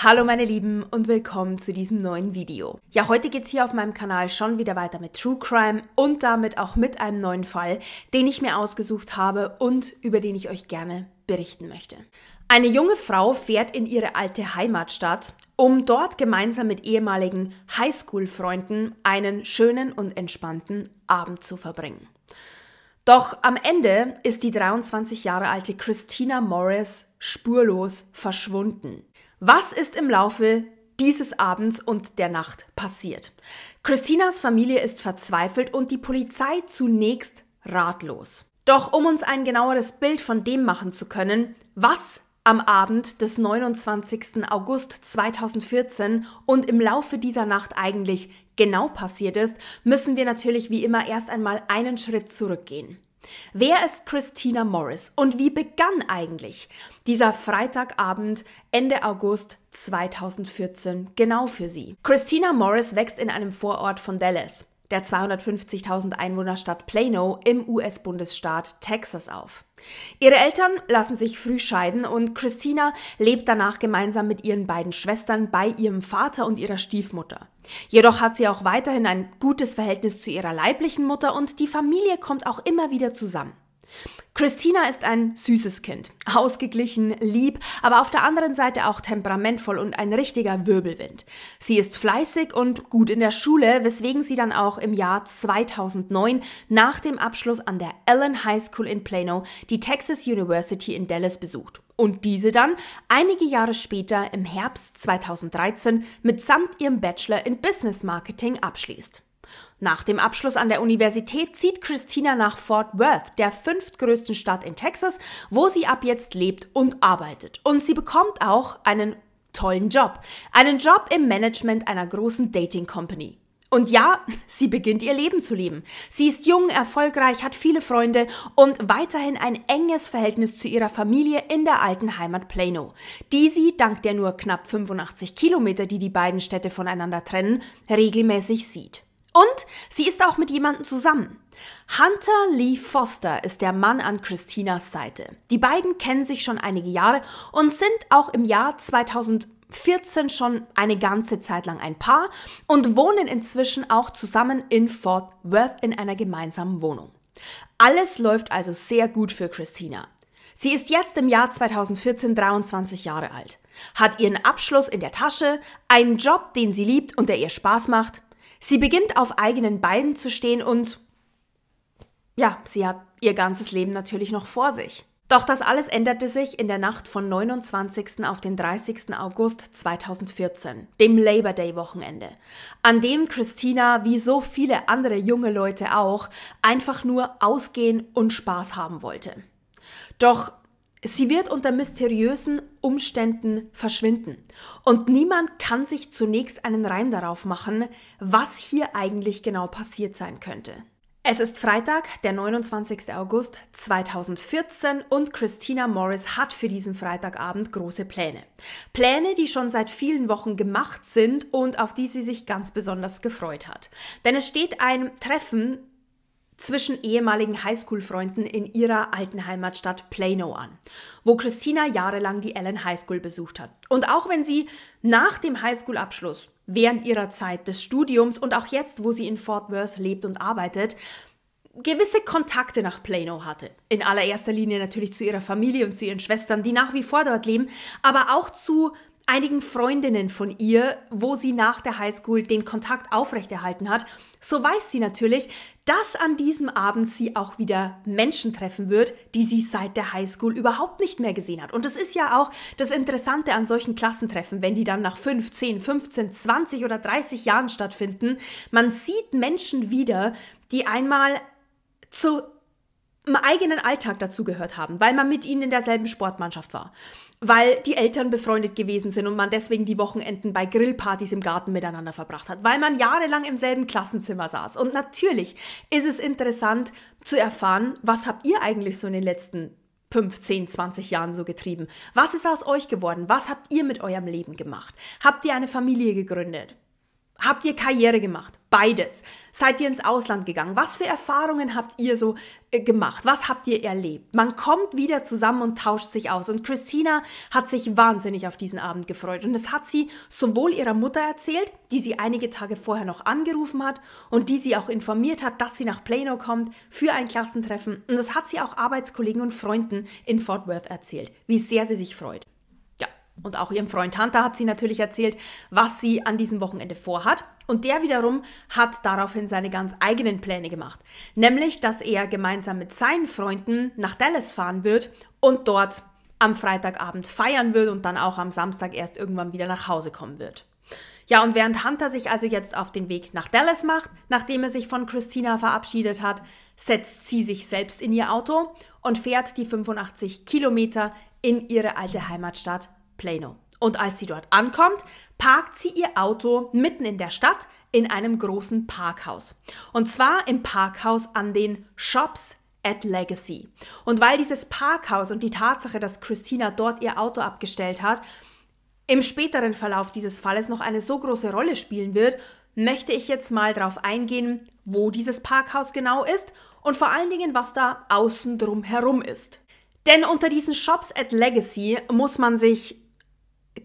Hallo meine Lieben und willkommen zu diesem neuen Video. Ja, heute geht's hier auf meinem Kanal schon wieder weiter mit True Crime und damit auch mit einem neuen Fall, den ich mir ausgesucht habe und über den ich euch gerne berichten möchte. Eine junge Frau fährt in ihre alte Heimatstadt, um dort gemeinsam mit ehemaligen Highschool-Freunden einen schönen und entspannten Abend zu verbringen. Doch am Ende ist die 23 Jahre alte Christina Morris spurlos verschwunden. Was ist im Laufe dieses Abends und der Nacht passiert? Christinas Familie ist verzweifelt und die Polizei zunächst ratlos. Doch um uns ein genaueres Bild von dem machen zu können, was am Abend des 29. August 2014 und im Laufe dieser Nacht eigentlich genau passiert ist, müssen wir natürlich wie immer erst einmal einen Schritt zurückgehen. Wer ist Christina Morris und wie begann eigentlich dieser Freitagabend Ende August 2014 genau für sie? Christina Morris wächst in einem Vorort von Dallas der 250.000 Einwohnerstadt Plano im US-Bundesstaat Texas auf. Ihre Eltern lassen sich früh scheiden und Christina lebt danach gemeinsam mit ihren beiden Schwestern bei ihrem Vater und ihrer Stiefmutter. Jedoch hat sie auch weiterhin ein gutes Verhältnis zu ihrer leiblichen Mutter und die Familie kommt auch immer wieder zusammen. Christina ist ein süßes Kind, ausgeglichen, lieb, aber auf der anderen Seite auch temperamentvoll und ein richtiger Wirbelwind. Sie ist fleißig und gut in der Schule, weswegen sie dann auch im Jahr 2009 nach dem Abschluss an der Allen High School in Plano die Texas University in Dallas besucht und diese dann einige Jahre später im Herbst 2013 mitsamt ihrem Bachelor in Business Marketing abschließt. Nach dem Abschluss an der Universität zieht Christina nach Fort Worth, der fünftgrößten Stadt in Texas, wo sie ab jetzt lebt und arbeitet. Und sie bekommt auch einen tollen Job. Einen Job im Management einer großen Dating Company. Und ja, sie beginnt ihr Leben zu leben. Sie ist jung, erfolgreich, hat viele Freunde und weiterhin ein enges Verhältnis zu ihrer Familie in der alten Heimat Plano, die sie dank der nur knapp 85 Kilometer, die die beiden Städte voneinander trennen, regelmäßig sieht. Und sie ist auch mit jemandem zusammen. Hunter Lee Foster ist der Mann an Christinas Seite. Die beiden kennen sich schon einige Jahre und sind auch im Jahr 2014 schon eine ganze Zeit lang ein Paar und wohnen inzwischen auch zusammen in Fort Worth in einer gemeinsamen Wohnung. Alles läuft also sehr gut für Christina. Sie ist jetzt im Jahr 2014 23 Jahre alt, hat ihren Abschluss in der Tasche, einen Job, den sie liebt und der ihr Spaß macht Sie beginnt auf eigenen Beinen zu stehen und ja, sie hat ihr ganzes Leben natürlich noch vor sich. Doch das alles änderte sich in der Nacht von 29. auf den 30. August 2014, dem Labor Day Wochenende, an dem Christina, wie so viele andere junge Leute auch, einfach nur ausgehen und Spaß haben wollte. Doch Sie wird unter mysteriösen Umständen verschwinden. Und niemand kann sich zunächst einen Reim darauf machen, was hier eigentlich genau passiert sein könnte. Es ist Freitag, der 29. August 2014 und Christina Morris hat für diesen Freitagabend große Pläne. Pläne, die schon seit vielen Wochen gemacht sind und auf die sie sich ganz besonders gefreut hat. Denn es steht ein Treffen zwischen ehemaligen Highschool-Freunden in ihrer alten Heimatstadt Plano an, wo Christina jahrelang die Allen High School besucht hat. Und auch wenn sie nach dem Highschool-Abschluss, während ihrer Zeit des Studiums und auch jetzt, wo sie in Fort Worth lebt und arbeitet, gewisse Kontakte nach Plano hatte. In allererster Linie natürlich zu ihrer Familie und zu ihren Schwestern, die nach wie vor dort leben, aber auch zu einigen Freundinnen von ihr, wo sie nach der Highschool den Kontakt aufrechterhalten hat, so weiß sie natürlich, dass an diesem Abend sie auch wieder Menschen treffen wird, die sie seit der Highschool überhaupt nicht mehr gesehen hat. Und das ist ja auch das Interessante an solchen Klassentreffen, wenn die dann nach 5, 10, 15, 20 oder 30 Jahren stattfinden. Man sieht Menschen wieder, die einmal zu im eigenen Alltag dazugehört haben, weil man mit ihnen in derselben Sportmannschaft war weil die Eltern befreundet gewesen sind und man deswegen die Wochenenden bei Grillpartys im Garten miteinander verbracht hat, weil man jahrelang im selben Klassenzimmer saß. Und natürlich ist es interessant zu erfahren, was habt ihr eigentlich so in den letzten 5, 10, 20 Jahren so getrieben? Was ist aus euch geworden? Was habt ihr mit eurem Leben gemacht? Habt ihr eine Familie gegründet? Habt ihr Karriere gemacht? Beides. Seid ihr ins Ausland gegangen? Was für Erfahrungen habt ihr so äh, gemacht? Was habt ihr erlebt? Man kommt wieder zusammen und tauscht sich aus. Und Christina hat sich wahnsinnig auf diesen Abend gefreut. Und das hat sie sowohl ihrer Mutter erzählt, die sie einige Tage vorher noch angerufen hat und die sie auch informiert hat, dass sie nach Plano kommt für ein Klassentreffen. Und das hat sie auch Arbeitskollegen und Freunden in Fort Worth erzählt, wie sehr sie sich freut. Und auch ihrem Freund Hunter hat sie natürlich erzählt, was sie an diesem Wochenende vorhat. Und der wiederum hat daraufhin seine ganz eigenen Pläne gemacht. Nämlich, dass er gemeinsam mit seinen Freunden nach Dallas fahren wird und dort am Freitagabend feiern wird und dann auch am Samstag erst irgendwann wieder nach Hause kommen wird. Ja, und während Hunter sich also jetzt auf den Weg nach Dallas macht, nachdem er sich von Christina verabschiedet hat, setzt sie sich selbst in ihr Auto und fährt die 85 Kilometer in ihre alte Heimatstadt Plano. Und als sie dort ankommt, parkt sie ihr Auto mitten in der Stadt in einem großen Parkhaus. Und zwar im Parkhaus an den Shops at Legacy. Und weil dieses Parkhaus und die Tatsache, dass Christina dort ihr Auto abgestellt hat, im späteren Verlauf dieses Falles noch eine so große Rolle spielen wird, möchte ich jetzt mal darauf eingehen, wo dieses Parkhaus genau ist und vor allen Dingen, was da außen drum herum ist. Denn unter diesen Shops at Legacy muss man sich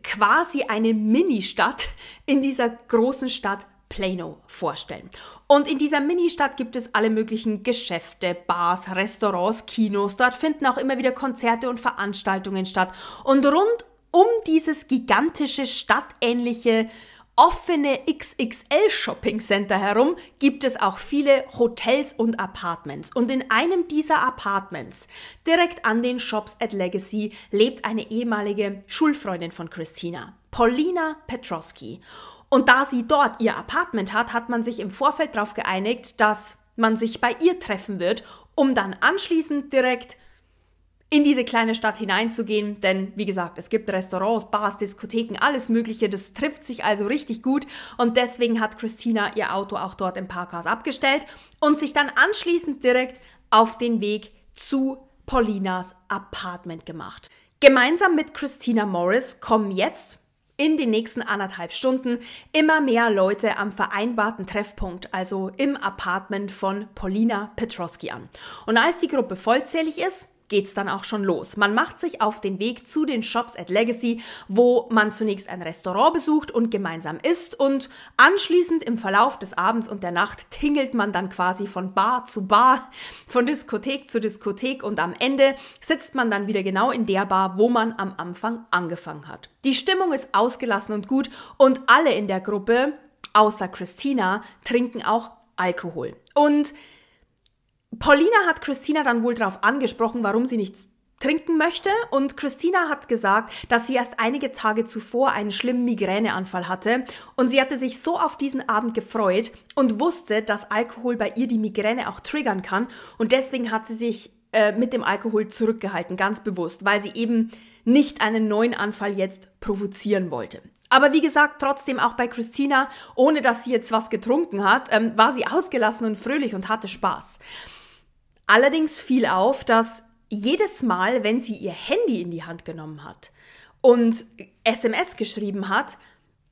quasi eine Mini-Stadt in dieser großen Stadt Plano vorstellen. Und in dieser Mini-Stadt gibt es alle möglichen Geschäfte, Bars, Restaurants, Kinos. Dort finden auch immer wieder Konzerte und Veranstaltungen statt. Und rund um dieses gigantische, stadtähnliche offene XXL Shopping Center herum gibt es auch viele Hotels und Apartments. Und in einem dieser Apartments, direkt an den Shops at Legacy, lebt eine ehemalige Schulfreundin von Christina, Paulina Petrosky. Und da sie dort ihr Apartment hat, hat man sich im Vorfeld darauf geeinigt, dass man sich bei ihr treffen wird, um dann anschließend direkt in diese kleine Stadt hineinzugehen, denn wie gesagt, es gibt Restaurants, Bars, Diskotheken, alles Mögliche, das trifft sich also richtig gut und deswegen hat Christina ihr Auto auch dort im Parkhaus abgestellt und sich dann anschließend direkt auf den Weg zu Paulinas Apartment gemacht. Gemeinsam mit Christina Morris kommen jetzt in den nächsten anderthalb Stunden immer mehr Leute am vereinbarten Treffpunkt, also im Apartment von Paulina Petroski an. Und als die Gruppe vollzählig ist, geht's dann auch schon los. Man macht sich auf den Weg zu den Shops at Legacy, wo man zunächst ein Restaurant besucht und gemeinsam isst und anschließend im Verlauf des Abends und der Nacht tingelt man dann quasi von Bar zu Bar, von Diskothek zu Diskothek und am Ende sitzt man dann wieder genau in der Bar, wo man am Anfang angefangen hat. Die Stimmung ist ausgelassen und gut und alle in der Gruppe, außer Christina, trinken auch Alkohol. Und Paulina hat Christina dann wohl darauf angesprochen, warum sie nicht trinken möchte und Christina hat gesagt, dass sie erst einige Tage zuvor einen schlimmen Migräneanfall hatte und sie hatte sich so auf diesen Abend gefreut und wusste, dass Alkohol bei ihr die Migräne auch triggern kann und deswegen hat sie sich äh, mit dem Alkohol zurückgehalten, ganz bewusst, weil sie eben nicht einen neuen Anfall jetzt provozieren wollte. Aber wie gesagt, trotzdem auch bei Christina, ohne dass sie jetzt was getrunken hat, ähm, war sie ausgelassen und fröhlich und hatte Spaß. Allerdings fiel auf, dass jedes Mal, wenn sie ihr Handy in die Hand genommen hat und SMS geschrieben hat,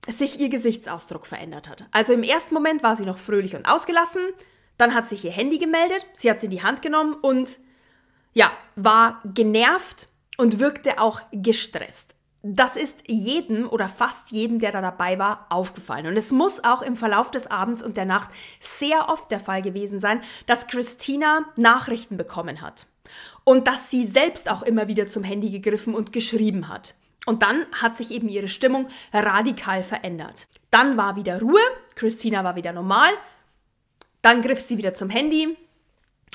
sich ihr Gesichtsausdruck verändert hat. Also im ersten Moment war sie noch fröhlich und ausgelassen, dann hat sich ihr Handy gemeldet, sie hat es in die Hand genommen und ja, war genervt und wirkte auch gestresst das ist jedem oder fast jedem, der da dabei war, aufgefallen. Und es muss auch im Verlauf des Abends und der Nacht sehr oft der Fall gewesen sein, dass Christina Nachrichten bekommen hat. Und dass sie selbst auch immer wieder zum Handy gegriffen und geschrieben hat. Und dann hat sich eben ihre Stimmung radikal verändert. Dann war wieder Ruhe, Christina war wieder normal, dann griff sie wieder zum Handy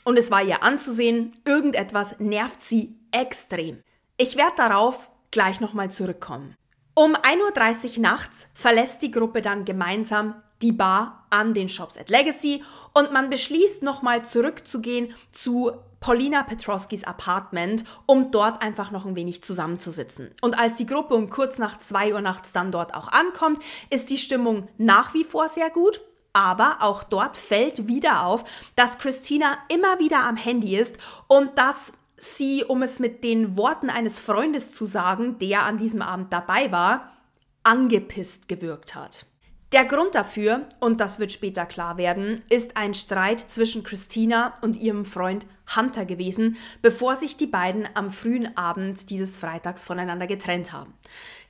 und es war ihr anzusehen, irgendetwas nervt sie extrem. Ich werde darauf gleich nochmal zurückkommen. Um 1.30 Uhr nachts verlässt die Gruppe dann gemeinsam die Bar an den Shops at Legacy und man beschließt nochmal zurückzugehen zu Paulina Petroskis Apartment, um dort einfach noch ein wenig zusammenzusitzen. Und als die Gruppe um kurz nach 2 Uhr nachts dann dort auch ankommt, ist die Stimmung nach wie vor sehr gut. Aber auch dort fällt wieder auf, dass Christina immer wieder am Handy ist und dass sie, um es mit den Worten eines Freundes zu sagen, der an diesem Abend dabei war, angepisst gewirkt hat. Der Grund dafür, und das wird später klar werden, ist ein Streit zwischen Christina und ihrem Freund Hunter gewesen, bevor sich die beiden am frühen Abend dieses Freitags voneinander getrennt haben.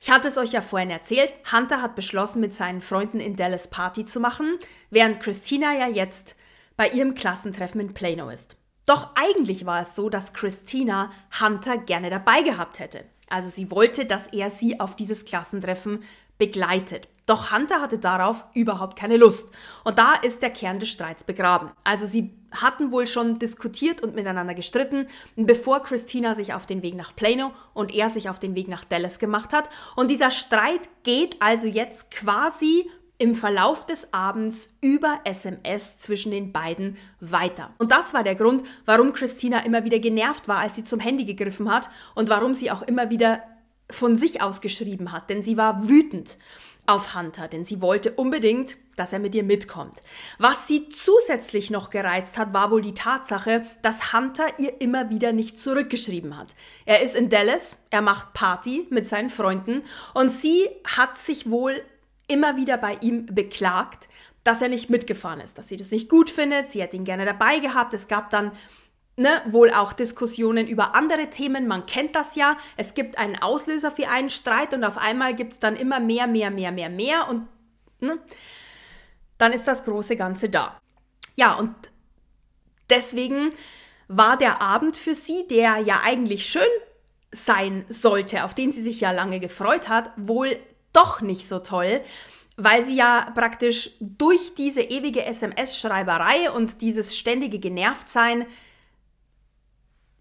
Ich hatte es euch ja vorhin erzählt, Hunter hat beschlossen, mit seinen Freunden in Dallas Party zu machen, während Christina ja jetzt bei ihrem Klassentreffen in Plano ist. Doch eigentlich war es so, dass Christina Hunter gerne dabei gehabt hätte. Also sie wollte, dass er sie auf dieses Klassentreffen begleitet. Doch Hunter hatte darauf überhaupt keine Lust. Und da ist der Kern des Streits begraben. Also sie hatten wohl schon diskutiert und miteinander gestritten, bevor Christina sich auf den Weg nach Plano und er sich auf den Weg nach Dallas gemacht hat. Und dieser Streit geht also jetzt quasi im Verlauf des Abends über SMS zwischen den beiden weiter. Und das war der Grund, warum Christina immer wieder genervt war, als sie zum Handy gegriffen hat und warum sie auch immer wieder von sich aus geschrieben hat, denn sie war wütend auf Hunter, denn sie wollte unbedingt, dass er mit ihr mitkommt. Was sie zusätzlich noch gereizt hat, war wohl die Tatsache, dass Hunter ihr immer wieder nicht zurückgeschrieben hat. Er ist in Dallas, er macht Party mit seinen Freunden und sie hat sich wohl immer wieder bei ihm beklagt, dass er nicht mitgefahren ist, dass sie das nicht gut findet, sie hätte ihn gerne dabei gehabt. Es gab dann ne, wohl auch Diskussionen über andere Themen, man kennt das ja. Es gibt einen Auslöser für einen Streit und auf einmal gibt es dann immer mehr, mehr, mehr, mehr, mehr und ne, dann ist das große Ganze da. Ja, und deswegen war der Abend für sie, der ja eigentlich schön sein sollte, auf den sie sich ja lange gefreut hat, wohl doch nicht so toll, weil sie ja praktisch durch diese ewige SMS-Schreiberei und dieses ständige Genervtsein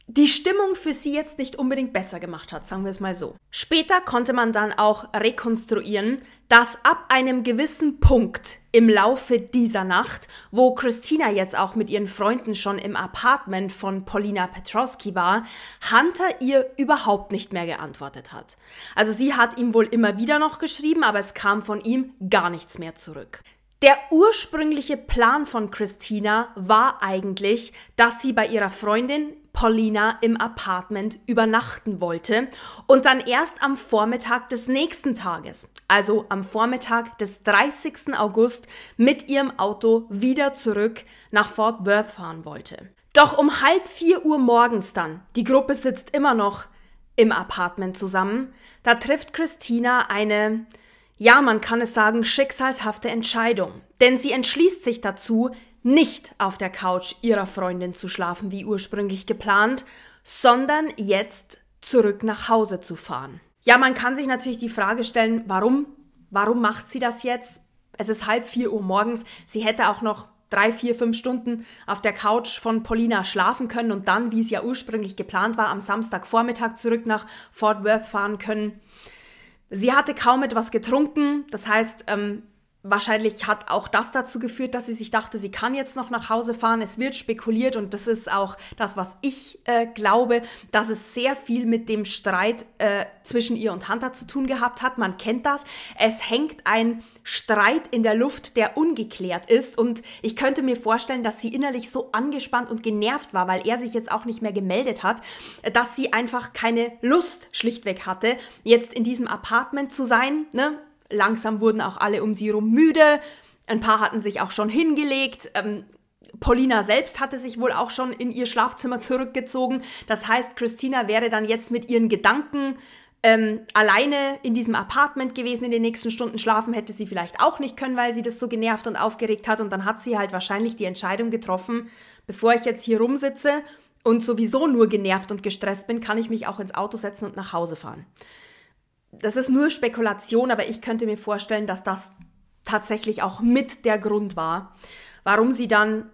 die Stimmung für sie jetzt nicht unbedingt besser gemacht hat, sagen wir es mal so. Später konnte man dann auch rekonstruieren, dass ab einem gewissen Punkt im Laufe dieser Nacht, wo Christina jetzt auch mit ihren Freunden schon im Apartment von Paulina Petrowski war, Hunter ihr überhaupt nicht mehr geantwortet hat. Also sie hat ihm wohl immer wieder noch geschrieben, aber es kam von ihm gar nichts mehr zurück. Der ursprüngliche Plan von Christina war eigentlich, dass sie bei ihrer Freundin Paulina im Apartment übernachten wollte und dann erst am Vormittag des nächsten Tages, also am Vormittag des 30. August, mit ihrem Auto wieder zurück nach Fort Worth fahren wollte. Doch um halb vier Uhr morgens dann, die Gruppe sitzt immer noch im Apartment zusammen, da trifft Christina eine, ja, man kann es sagen, schicksalshafte Entscheidung. Denn sie entschließt sich dazu, nicht auf der Couch ihrer Freundin zu schlafen, wie ursprünglich geplant, sondern jetzt zurück nach Hause zu fahren. Ja, man kann sich natürlich die Frage stellen, warum? Warum macht sie das jetzt? Es ist halb vier Uhr morgens. Sie hätte auch noch drei, vier, fünf Stunden auf der Couch von Paulina schlafen können und dann, wie es ja ursprünglich geplant war, am Samstagvormittag zurück nach Fort Worth fahren können. Sie hatte kaum etwas getrunken, das heißt, ähm, wahrscheinlich hat auch das dazu geführt, dass sie sich dachte, sie kann jetzt noch nach Hause fahren. Es wird spekuliert und das ist auch das, was ich äh, glaube, dass es sehr viel mit dem Streit äh, zwischen ihr und Hunter zu tun gehabt hat. Man kennt das. Es hängt ein Streit in der Luft, der ungeklärt ist. Und ich könnte mir vorstellen, dass sie innerlich so angespannt und genervt war, weil er sich jetzt auch nicht mehr gemeldet hat, dass sie einfach keine Lust schlichtweg hatte, jetzt in diesem Apartment zu sein. Ne? Langsam wurden auch alle um sie herum müde. Ein paar hatten sich auch schon hingelegt. Ähm, Paulina selbst hatte sich wohl auch schon in ihr Schlafzimmer zurückgezogen. Das heißt, Christina wäre dann jetzt mit ihren Gedanken ähm, alleine in diesem Apartment gewesen in den nächsten Stunden. Schlafen hätte sie vielleicht auch nicht können, weil sie das so genervt und aufgeregt hat. Und dann hat sie halt wahrscheinlich die Entscheidung getroffen, bevor ich jetzt hier rumsitze und sowieso nur genervt und gestresst bin, kann ich mich auch ins Auto setzen und nach Hause fahren das ist nur Spekulation, aber ich könnte mir vorstellen, dass das tatsächlich auch mit der Grund war, warum sie dann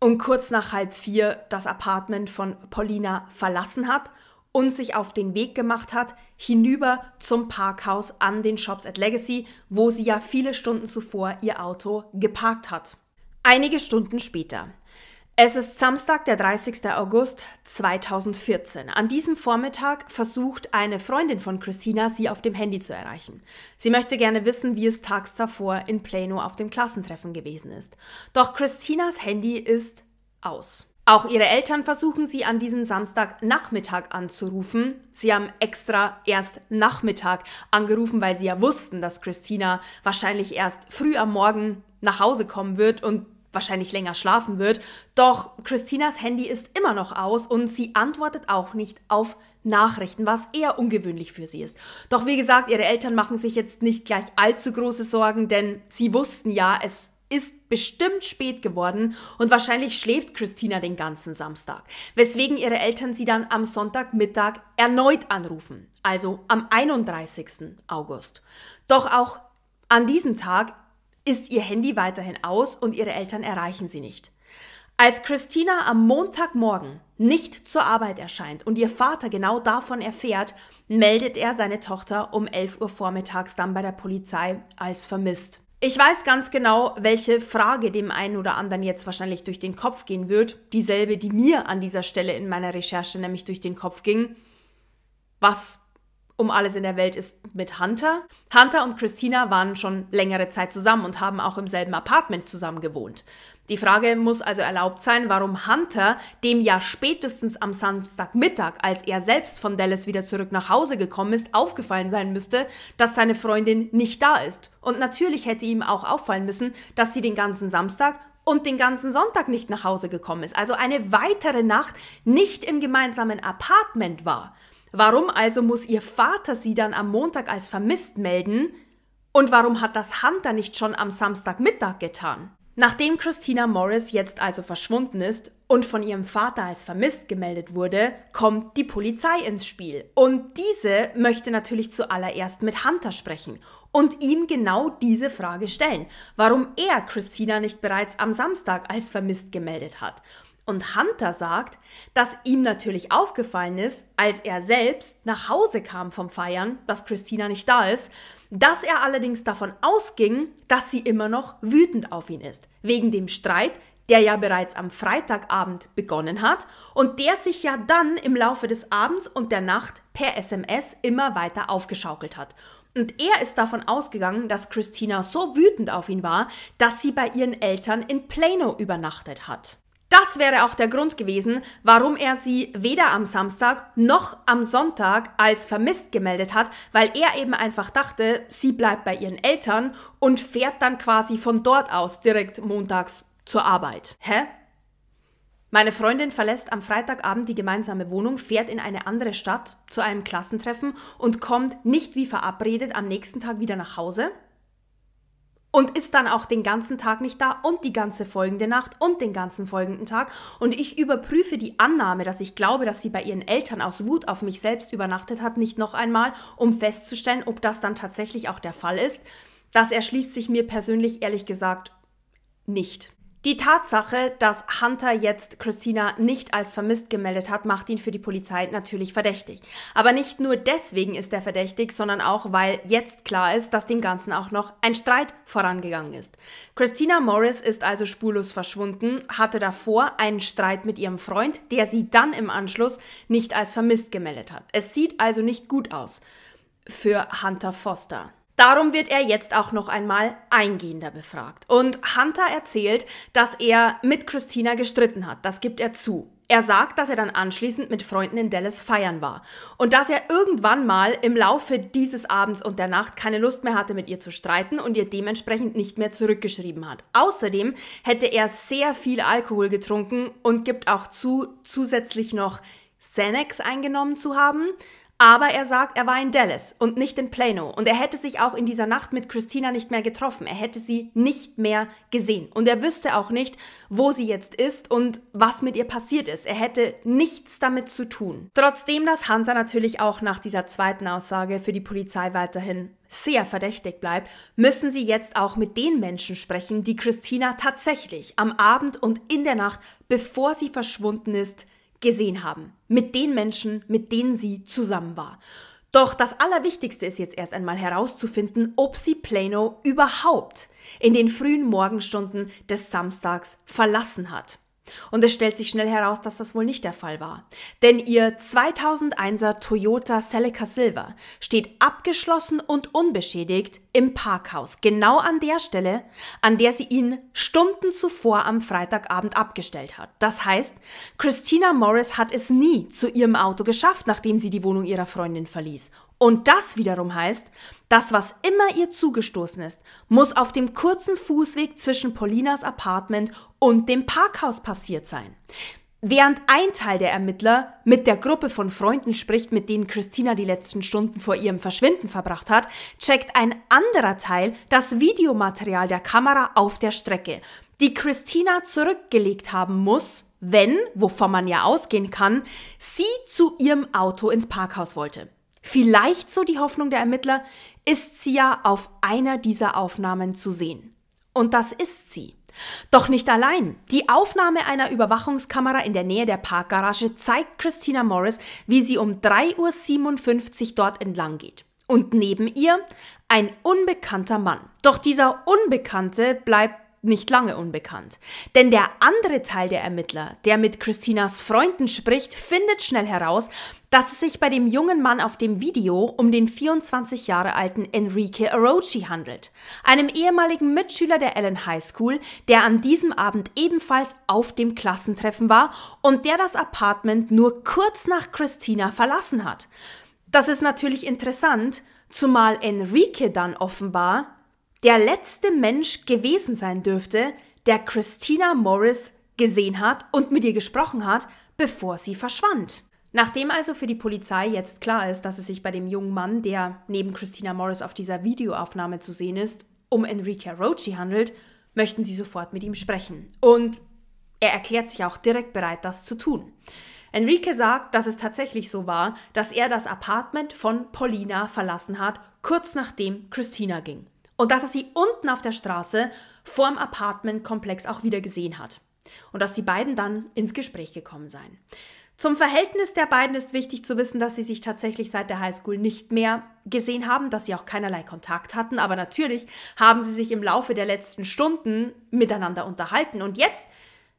um kurz nach halb vier das Apartment von Paulina verlassen hat und sich auf den Weg gemacht hat, hinüber zum Parkhaus an den Shops at Legacy, wo sie ja viele Stunden zuvor ihr Auto geparkt hat. Einige Stunden später es ist Samstag, der 30. August 2014. An diesem Vormittag versucht eine Freundin von Christina, sie auf dem Handy zu erreichen. Sie möchte gerne wissen, wie es tags davor in Plano auf dem Klassentreffen gewesen ist. Doch Christinas Handy ist aus. Auch ihre Eltern versuchen sie an diesem Samstagnachmittag anzurufen. Sie haben extra erst Nachmittag angerufen, weil sie ja wussten, dass Christina wahrscheinlich erst früh am Morgen nach Hause kommen wird und wahrscheinlich länger schlafen wird. Doch Christinas Handy ist immer noch aus und sie antwortet auch nicht auf Nachrichten, was eher ungewöhnlich für sie ist. Doch wie gesagt, ihre Eltern machen sich jetzt nicht gleich allzu große Sorgen, denn sie wussten ja, es ist bestimmt spät geworden und wahrscheinlich schläft Christina den ganzen Samstag, weswegen ihre Eltern sie dann am Sonntagmittag erneut anrufen, also am 31. August. Doch auch an diesem Tag ist ihr Handy weiterhin aus und ihre Eltern erreichen sie nicht. Als Christina am Montagmorgen nicht zur Arbeit erscheint und ihr Vater genau davon erfährt, meldet er seine Tochter um 11 Uhr vormittags dann bei der Polizei als vermisst. Ich weiß ganz genau, welche Frage dem einen oder anderen jetzt wahrscheinlich durch den Kopf gehen wird. Dieselbe, die mir an dieser Stelle in meiner Recherche nämlich durch den Kopf ging. Was um alles in der Welt ist mit Hunter. Hunter und Christina waren schon längere Zeit zusammen und haben auch im selben Apartment zusammen gewohnt. Die Frage muss also erlaubt sein, warum Hunter dem ja spätestens am Samstagmittag, als er selbst von Dallas wieder zurück nach Hause gekommen ist, aufgefallen sein müsste, dass seine Freundin nicht da ist. Und natürlich hätte ihm auch auffallen müssen, dass sie den ganzen Samstag und den ganzen Sonntag nicht nach Hause gekommen ist. Also eine weitere Nacht nicht im gemeinsamen Apartment war. Warum also muss ihr Vater sie dann am Montag als vermisst melden? Und warum hat das Hunter nicht schon am Samstagmittag getan? Nachdem Christina Morris jetzt also verschwunden ist und von ihrem Vater als vermisst gemeldet wurde, kommt die Polizei ins Spiel. Und diese möchte natürlich zuallererst mit Hunter sprechen und ihm genau diese Frage stellen, warum er Christina nicht bereits am Samstag als vermisst gemeldet hat. Und Hunter sagt, dass ihm natürlich aufgefallen ist, als er selbst nach Hause kam vom Feiern, dass Christina nicht da ist, dass er allerdings davon ausging, dass sie immer noch wütend auf ihn ist, wegen dem Streit, der ja bereits am Freitagabend begonnen hat und der sich ja dann im Laufe des Abends und der Nacht per SMS immer weiter aufgeschaukelt hat. Und er ist davon ausgegangen, dass Christina so wütend auf ihn war, dass sie bei ihren Eltern in Plano übernachtet hat. Das wäre auch der Grund gewesen, warum er sie weder am Samstag noch am Sonntag als vermisst gemeldet hat, weil er eben einfach dachte, sie bleibt bei ihren Eltern und fährt dann quasi von dort aus direkt montags zur Arbeit. Hä? Meine Freundin verlässt am Freitagabend die gemeinsame Wohnung, fährt in eine andere Stadt zu einem Klassentreffen und kommt nicht wie verabredet am nächsten Tag wieder nach Hause, und ist dann auch den ganzen Tag nicht da und die ganze folgende Nacht und den ganzen folgenden Tag. Und ich überprüfe die Annahme, dass ich glaube, dass sie bei ihren Eltern aus Wut auf mich selbst übernachtet hat, nicht noch einmal, um festzustellen, ob das dann tatsächlich auch der Fall ist. Das erschließt sich mir persönlich ehrlich gesagt nicht. Die Tatsache, dass Hunter jetzt Christina nicht als vermisst gemeldet hat, macht ihn für die Polizei natürlich verdächtig. Aber nicht nur deswegen ist er verdächtig, sondern auch, weil jetzt klar ist, dass dem Ganzen auch noch ein Streit vorangegangen ist. Christina Morris ist also spurlos verschwunden, hatte davor einen Streit mit ihrem Freund, der sie dann im Anschluss nicht als vermisst gemeldet hat. Es sieht also nicht gut aus für Hunter Foster. Darum wird er jetzt auch noch einmal eingehender befragt. Und Hunter erzählt, dass er mit Christina gestritten hat. Das gibt er zu. Er sagt, dass er dann anschließend mit Freunden in Dallas feiern war und dass er irgendwann mal im Laufe dieses Abends und der Nacht keine Lust mehr hatte, mit ihr zu streiten und ihr dementsprechend nicht mehr zurückgeschrieben hat. Außerdem hätte er sehr viel Alkohol getrunken und gibt auch zu, zusätzlich noch Xanax eingenommen zu haben, aber er sagt, er war in Dallas und nicht in Plano. Und er hätte sich auch in dieser Nacht mit Christina nicht mehr getroffen. Er hätte sie nicht mehr gesehen. Und er wüsste auch nicht, wo sie jetzt ist und was mit ihr passiert ist. Er hätte nichts damit zu tun. Trotzdem, dass Hunter natürlich auch nach dieser zweiten Aussage für die Polizei weiterhin sehr verdächtig bleibt, müssen sie jetzt auch mit den Menschen sprechen, die Christina tatsächlich am Abend und in der Nacht, bevor sie verschwunden ist, gesehen haben. Mit den Menschen, mit denen sie zusammen war. Doch das Allerwichtigste ist jetzt erst einmal herauszufinden, ob sie Plano überhaupt in den frühen Morgenstunden des Samstags verlassen hat. Und es stellt sich schnell heraus, dass das wohl nicht der Fall war. Denn ihr 2001er Toyota Celica Silver steht abgeschlossen und unbeschädigt im Parkhaus, genau an der Stelle, an der sie ihn Stunden zuvor am Freitagabend abgestellt hat. Das heißt, Christina Morris hat es nie zu ihrem Auto geschafft, nachdem sie die Wohnung ihrer Freundin verließ. Und das wiederum heißt, das, was immer ihr zugestoßen ist, muss auf dem kurzen Fußweg zwischen Polinas Apartment und dem Parkhaus passiert sein. Während ein Teil der Ermittler mit der Gruppe von Freunden spricht, mit denen Christina die letzten Stunden vor ihrem Verschwinden verbracht hat, checkt ein anderer Teil das Videomaterial der Kamera auf der Strecke, die Christina zurückgelegt haben muss, wenn, wovon man ja ausgehen kann, sie zu ihrem Auto ins Parkhaus wollte. Vielleicht so die Hoffnung der Ermittler, ist sie ja auf einer dieser Aufnahmen zu sehen. Und das ist sie. Doch nicht allein. Die Aufnahme einer Überwachungskamera in der Nähe der Parkgarage zeigt Christina Morris, wie sie um 3.57 Uhr dort entlang geht. Und neben ihr ein unbekannter Mann. Doch dieser Unbekannte bleibt nicht lange unbekannt. Denn der andere Teil der Ermittler, der mit Christinas Freunden spricht, findet schnell heraus, dass es sich bei dem jungen Mann auf dem Video um den 24 Jahre alten Enrique Orochi handelt, einem ehemaligen Mitschüler der Allen High School, der an diesem Abend ebenfalls auf dem Klassentreffen war und der das Apartment nur kurz nach Christina verlassen hat. Das ist natürlich interessant, zumal Enrique dann offenbar der letzte Mensch gewesen sein dürfte, der Christina Morris gesehen hat und mit ihr gesprochen hat, bevor sie verschwand. Nachdem also für die Polizei jetzt klar ist, dass es sich bei dem jungen Mann, der neben Christina Morris auf dieser Videoaufnahme zu sehen ist, um Enrique Rochi handelt, möchten sie sofort mit ihm sprechen. Und er erklärt sich auch direkt bereit, das zu tun. Enrique sagt, dass es tatsächlich so war, dass er das Apartment von Paulina verlassen hat, kurz nachdem Christina ging. Und dass er sie unten auf der Straße vorm Apartmentkomplex auch wieder gesehen hat. Und dass die beiden dann ins Gespräch gekommen seien. Zum Verhältnis der beiden ist wichtig zu wissen, dass sie sich tatsächlich seit der Highschool nicht mehr gesehen haben, dass sie auch keinerlei Kontakt hatten, aber natürlich haben sie sich im Laufe der letzten Stunden miteinander unterhalten und jetzt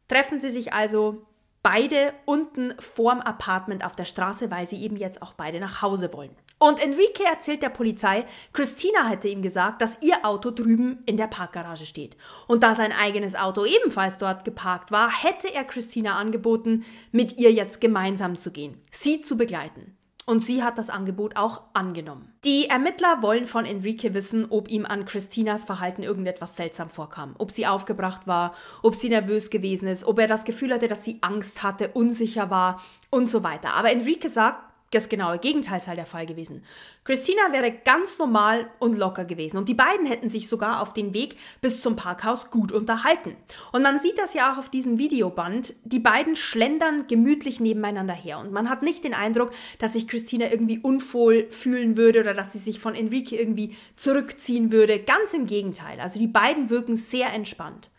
treffen sie sich also beide unten vorm Apartment auf der Straße, weil sie eben jetzt auch beide nach Hause wollen. Und Enrique erzählt der Polizei, Christina hätte ihm gesagt, dass ihr Auto drüben in der Parkgarage steht. Und da sein eigenes Auto ebenfalls dort geparkt war, hätte er Christina angeboten, mit ihr jetzt gemeinsam zu gehen, sie zu begleiten und sie hat das Angebot auch angenommen. Die Ermittler wollen von Enrique wissen, ob ihm an Christinas Verhalten irgendetwas seltsam vorkam, ob sie aufgebracht war, ob sie nervös gewesen ist, ob er das Gefühl hatte, dass sie Angst hatte, unsicher war und so weiter. Aber Enrique sagt, das genaue Gegenteil sei der Fall gewesen. Christina wäre ganz normal und locker gewesen und die beiden hätten sich sogar auf den Weg bis zum Parkhaus gut unterhalten. Und man sieht das ja auch auf diesem Videoband, die beiden schlendern gemütlich nebeneinander her und man hat nicht den Eindruck, dass sich Christina irgendwie unwohl fühlen würde oder dass sie sich von Enrique irgendwie zurückziehen würde. Ganz im Gegenteil, also die beiden wirken sehr entspannt.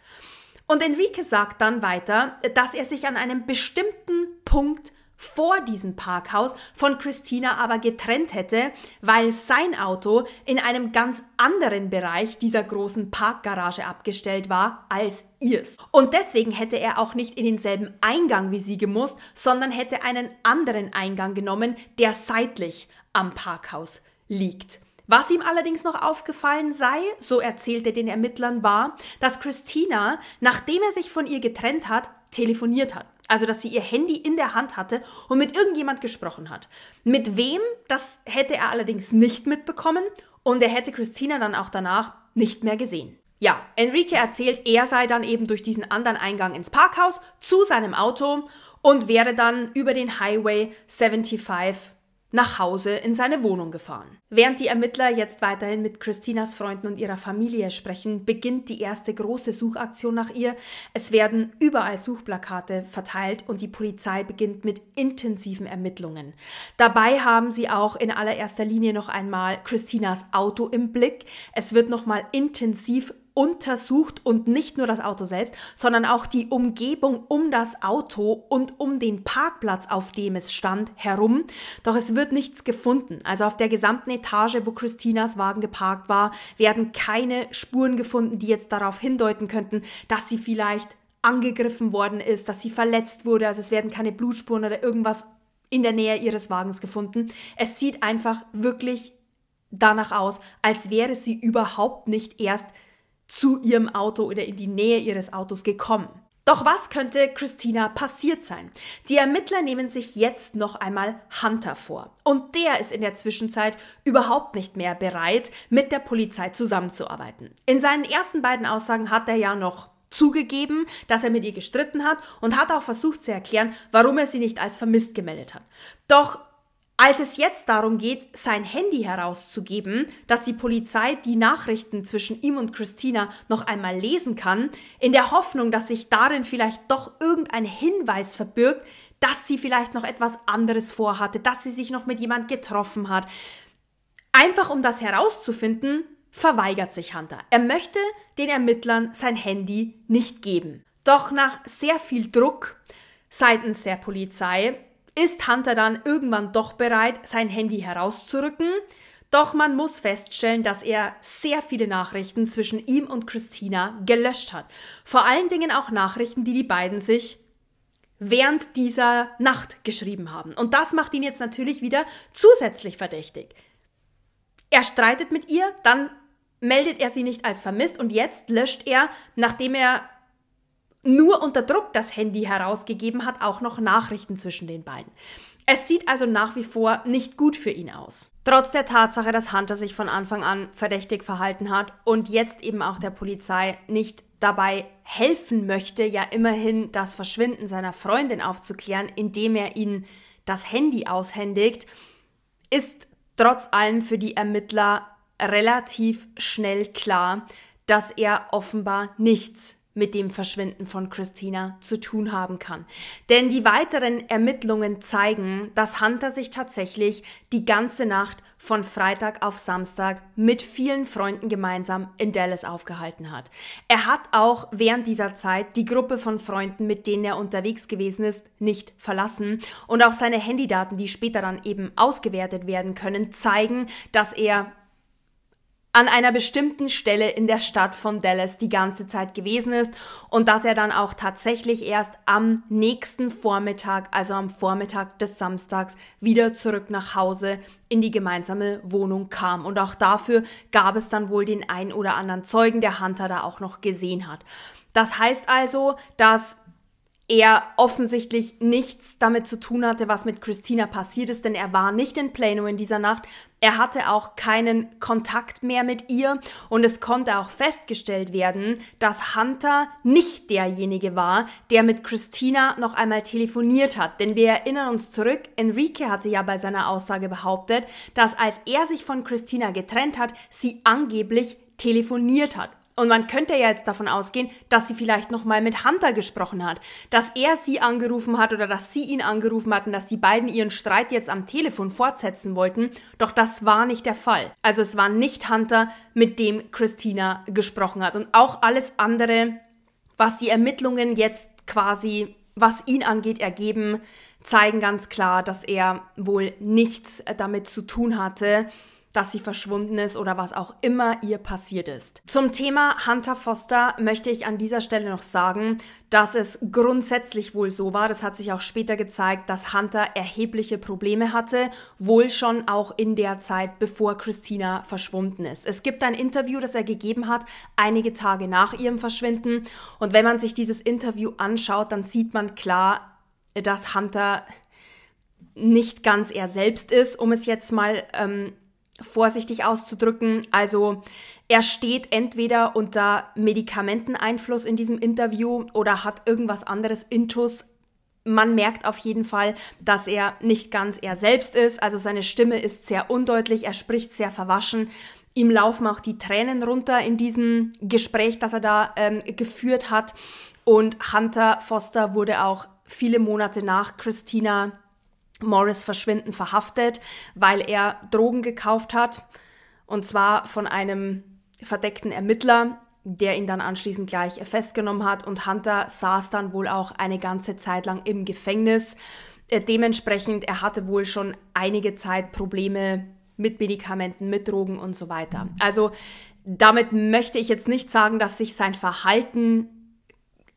Und Enrique sagt dann weiter, dass er sich an einem bestimmten Punkt vor diesem Parkhaus von Christina aber getrennt hätte, weil sein Auto in einem ganz anderen Bereich dieser großen Parkgarage abgestellt war als ihrs. Und deswegen hätte er auch nicht in denselben Eingang wie sie gemusst, sondern hätte einen anderen Eingang genommen, der seitlich am Parkhaus liegt. Was ihm allerdings noch aufgefallen sei, so erzählte den Ermittlern, war, dass Christina, nachdem er sich von ihr getrennt hat, telefoniert hat. Also, dass sie ihr Handy in der Hand hatte und mit irgendjemand gesprochen hat. Mit wem, das hätte er allerdings nicht mitbekommen und er hätte Christina dann auch danach nicht mehr gesehen. Ja, Enrique erzählt, er sei dann eben durch diesen anderen Eingang ins Parkhaus zu seinem Auto und wäre dann über den Highway 75 nach Hause in seine Wohnung gefahren. Während die Ermittler jetzt weiterhin mit Christinas Freunden und ihrer Familie sprechen, beginnt die erste große Suchaktion nach ihr. Es werden überall Suchplakate verteilt und die Polizei beginnt mit intensiven Ermittlungen. Dabei haben sie auch in allererster Linie noch einmal Christinas Auto im Blick. Es wird nochmal intensiv untersucht und nicht nur das Auto selbst, sondern auch die Umgebung um das Auto und um den Parkplatz, auf dem es stand, herum. Doch es wird nichts gefunden. Also auf der gesamten Etage, wo Christinas Wagen geparkt war, werden keine Spuren gefunden, die jetzt darauf hindeuten könnten, dass sie vielleicht angegriffen worden ist, dass sie verletzt wurde. Also es werden keine Blutspuren oder irgendwas in der Nähe ihres Wagens gefunden. Es sieht einfach wirklich danach aus, als wäre sie überhaupt nicht erst zu ihrem Auto oder in die Nähe ihres Autos gekommen. Doch was könnte Christina passiert sein? Die Ermittler nehmen sich jetzt noch einmal Hunter vor. Und der ist in der Zwischenzeit überhaupt nicht mehr bereit, mit der Polizei zusammenzuarbeiten. In seinen ersten beiden Aussagen hat er ja noch zugegeben, dass er mit ihr gestritten hat und hat auch versucht zu erklären, warum er sie nicht als vermisst gemeldet hat. Doch als es jetzt darum geht, sein Handy herauszugeben, dass die Polizei die Nachrichten zwischen ihm und Christina noch einmal lesen kann, in der Hoffnung, dass sich darin vielleicht doch irgendein Hinweis verbirgt, dass sie vielleicht noch etwas anderes vorhatte, dass sie sich noch mit jemand getroffen hat. Einfach um das herauszufinden, verweigert sich Hunter. Er möchte den Ermittlern sein Handy nicht geben. Doch nach sehr viel Druck seitens der Polizei ist Hunter dann irgendwann doch bereit, sein Handy herauszurücken. Doch man muss feststellen, dass er sehr viele Nachrichten zwischen ihm und Christina gelöscht hat. Vor allen Dingen auch Nachrichten, die die beiden sich während dieser Nacht geschrieben haben. Und das macht ihn jetzt natürlich wieder zusätzlich verdächtig. Er streitet mit ihr, dann meldet er sie nicht als vermisst und jetzt löscht er, nachdem er nur unter Druck das Handy herausgegeben hat, auch noch Nachrichten zwischen den beiden. Es sieht also nach wie vor nicht gut für ihn aus. Trotz der Tatsache, dass Hunter sich von Anfang an verdächtig verhalten hat und jetzt eben auch der Polizei nicht dabei helfen möchte, ja immerhin das Verschwinden seiner Freundin aufzuklären, indem er ihnen das Handy aushändigt, ist trotz allem für die Ermittler relativ schnell klar, dass er offenbar nichts mit dem Verschwinden von Christina zu tun haben kann. Denn die weiteren Ermittlungen zeigen, dass Hunter sich tatsächlich die ganze Nacht von Freitag auf Samstag mit vielen Freunden gemeinsam in Dallas aufgehalten hat. Er hat auch während dieser Zeit die Gruppe von Freunden, mit denen er unterwegs gewesen ist, nicht verlassen. Und auch seine Handydaten, die später dann eben ausgewertet werden können, zeigen, dass er an einer bestimmten Stelle in der Stadt von Dallas die ganze Zeit gewesen ist und dass er dann auch tatsächlich erst am nächsten Vormittag, also am Vormittag des Samstags, wieder zurück nach Hause in die gemeinsame Wohnung kam. Und auch dafür gab es dann wohl den ein oder anderen Zeugen, der Hunter da auch noch gesehen hat. Das heißt also, dass er offensichtlich nichts damit zu tun hatte, was mit Christina passiert ist, denn er war nicht in Plano in dieser Nacht. Er hatte auch keinen Kontakt mehr mit ihr und es konnte auch festgestellt werden, dass Hunter nicht derjenige war, der mit Christina noch einmal telefoniert hat. Denn wir erinnern uns zurück, Enrique hatte ja bei seiner Aussage behauptet, dass als er sich von Christina getrennt hat, sie angeblich telefoniert hat. Und man könnte ja jetzt davon ausgehen, dass sie vielleicht nochmal mit Hunter gesprochen hat, dass er sie angerufen hat oder dass sie ihn angerufen hatten, dass die beiden ihren Streit jetzt am Telefon fortsetzen wollten. Doch das war nicht der Fall. Also es war nicht Hunter, mit dem Christina gesprochen hat. Und auch alles andere, was die Ermittlungen jetzt quasi, was ihn angeht, ergeben, zeigen ganz klar, dass er wohl nichts damit zu tun hatte dass sie verschwunden ist oder was auch immer ihr passiert ist. Zum Thema Hunter Foster möchte ich an dieser Stelle noch sagen, dass es grundsätzlich wohl so war, das hat sich auch später gezeigt, dass Hunter erhebliche Probleme hatte, wohl schon auch in der Zeit, bevor Christina verschwunden ist. Es gibt ein Interview, das er gegeben hat, einige Tage nach ihrem Verschwinden. Und wenn man sich dieses Interview anschaut, dann sieht man klar, dass Hunter nicht ganz er selbst ist, um es jetzt mal ähm, vorsichtig auszudrücken. Also er steht entweder unter Medikamenteneinfluss in diesem Interview oder hat irgendwas anderes intus. Man merkt auf jeden Fall, dass er nicht ganz er selbst ist. Also seine Stimme ist sehr undeutlich, er spricht sehr verwaschen. Ihm laufen auch die Tränen runter in diesem Gespräch, das er da ähm, geführt hat. Und Hunter Foster wurde auch viele Monate nach Christina Morris verschwinden verhaftet, weil er Drogen gekauft hat. Und zwar von einem verdeckten Ermittler, der ihn dann anschließend gleich festgenommen hat. Und Hunter saß dann wohl auch eine ganze Zeit lang im Gefängnis. Äh, dementsprechend, er hatte wohl schon einige Zeit Probleme mit Medikamenten, mit Drogen und so weiter. Also damit möchte ich jetzt nicht sagen, dass sich sein Verhalten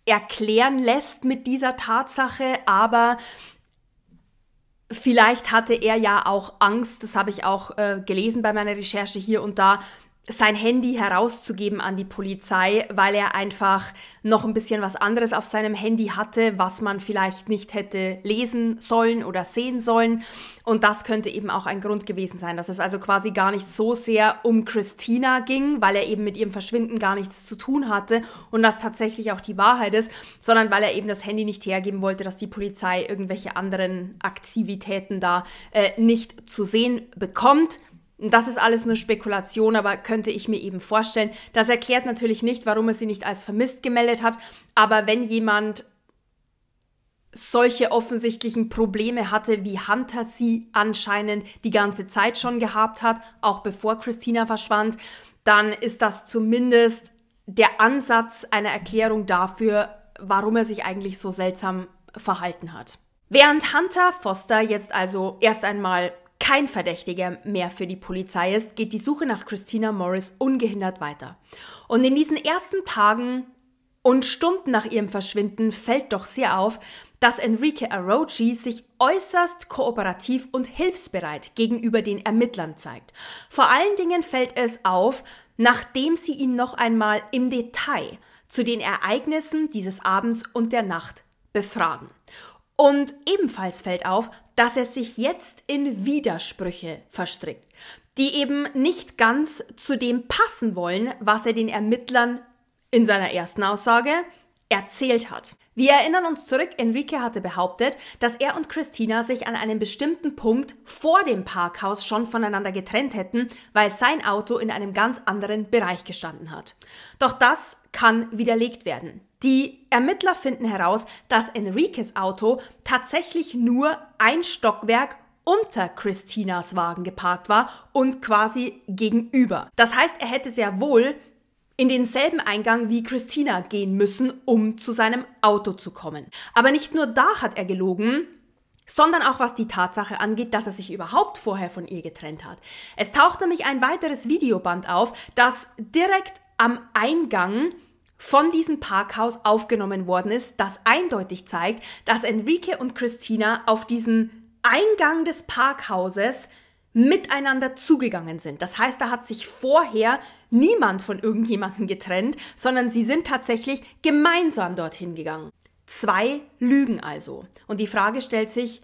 erklären lässt mit dieser Tatsache, aber Vielleicht hatte er ja auch Angst, das habe ich auch äh, gelesen bei meiner Recherche hier und da, sein Handy herauszugeben an die Polizei, weil er einfach noch ein bisschen was anderes auf seinem Handy hatte, was man vielleicht nicht hätte lesen sollen oder sehen sollen. Und das könnte eben auch ein Grund gewesen sein, dass es also quasi gar nicht so sehr um Christina ging, weil er eben mit ihrem Verschwinden gar nichts zu tun hatte und das tatsächlich auch die Wahrheit ist, sondern weil er eben das Handy nicht hergeben wollte, dass die Polizei irgendwelche anderen Aktivitäten da äh, nicht zu sehen bekommt. Das ist alles nur Spekulation, aber könnte ich mir eben vorstellen. Das erklärt natürlich nicht, warum er sie nicht als vermisst gemeldet hat, aber wenn jemand solche offensichtlichen Probleme hatte, wie Hunter sie anscheinend die ganze Zeit schon gehabt hat, auch bevor Christina verschwand, dann ist das zumindest der Ansatz einer Erklärung dafür, warum er sich eigentlich so seltsam verhalten hat. Während Hunter Foster jetzt also erst einmal kein Verdächtiger mehr für die Polizei ist, geht die Suche nach Christina Morris ungehindert weiter. Und in diesen ersten Tagen und Stunden nach ihrem Verschwinden fällt doch sehr auf, dass Enrique Arochi sich äußerst kooperativ und hilfsbereit gegenüber den Ermittlern zeigt. Vor allen Dingen fällt es auf, nachdem sie ihn noch einmal im Detail zu den Ereignissen dieses Abends und der Nacht befragen. Und ebenfalls fällt auf, dass er sich jetzt in Widersprüche verstrickt, die eben nicht ganz zu dem passen wollen, was er den Ermittlern in seiner ersten Aussage erzählt hat. Wir erinnern uns zurück, Enrique hatte behauptet, dass er und Christina sich an einem bestimmten Punkt vor dem Parkhaus schon voneinander getrennt hätten, weil sein Auto in einem ganz anderen Bereich gestanden hat. Doch das kann widerlegt werden. Die Ermittler finden heraus, dass Enriques Auto tatsächlich nur ein Stockwerk unter Christinas Wagen geparkt war und quasi gegenüber. Das heißt, er hätte sehr wohl in denselben Eingang wie Christina gehen müssen, um zu seinem Auto zu kommen. Aber nicht nur da hat er gelogen, sondern auch was die Tatsache angeht, dass er sich überhaupt vorher von ihr getrennt hat. Es taucht nämlich ein weiteres Videoband auf, das direkt am Eingang von diesem Parkhaus aufgenommen worden ist, das eindeutig zeigt, dass Enrique und Christina auf diesen Eingang des Parkhauses miteinander zugegangen sind. Das heißt, da hat sich vorher niemand von irgendjemandem getrennt, sondern sie sind tatsächlich gemeinsam dorthin gegangen. Zwei Lügen also. Und die Frage stellt sich,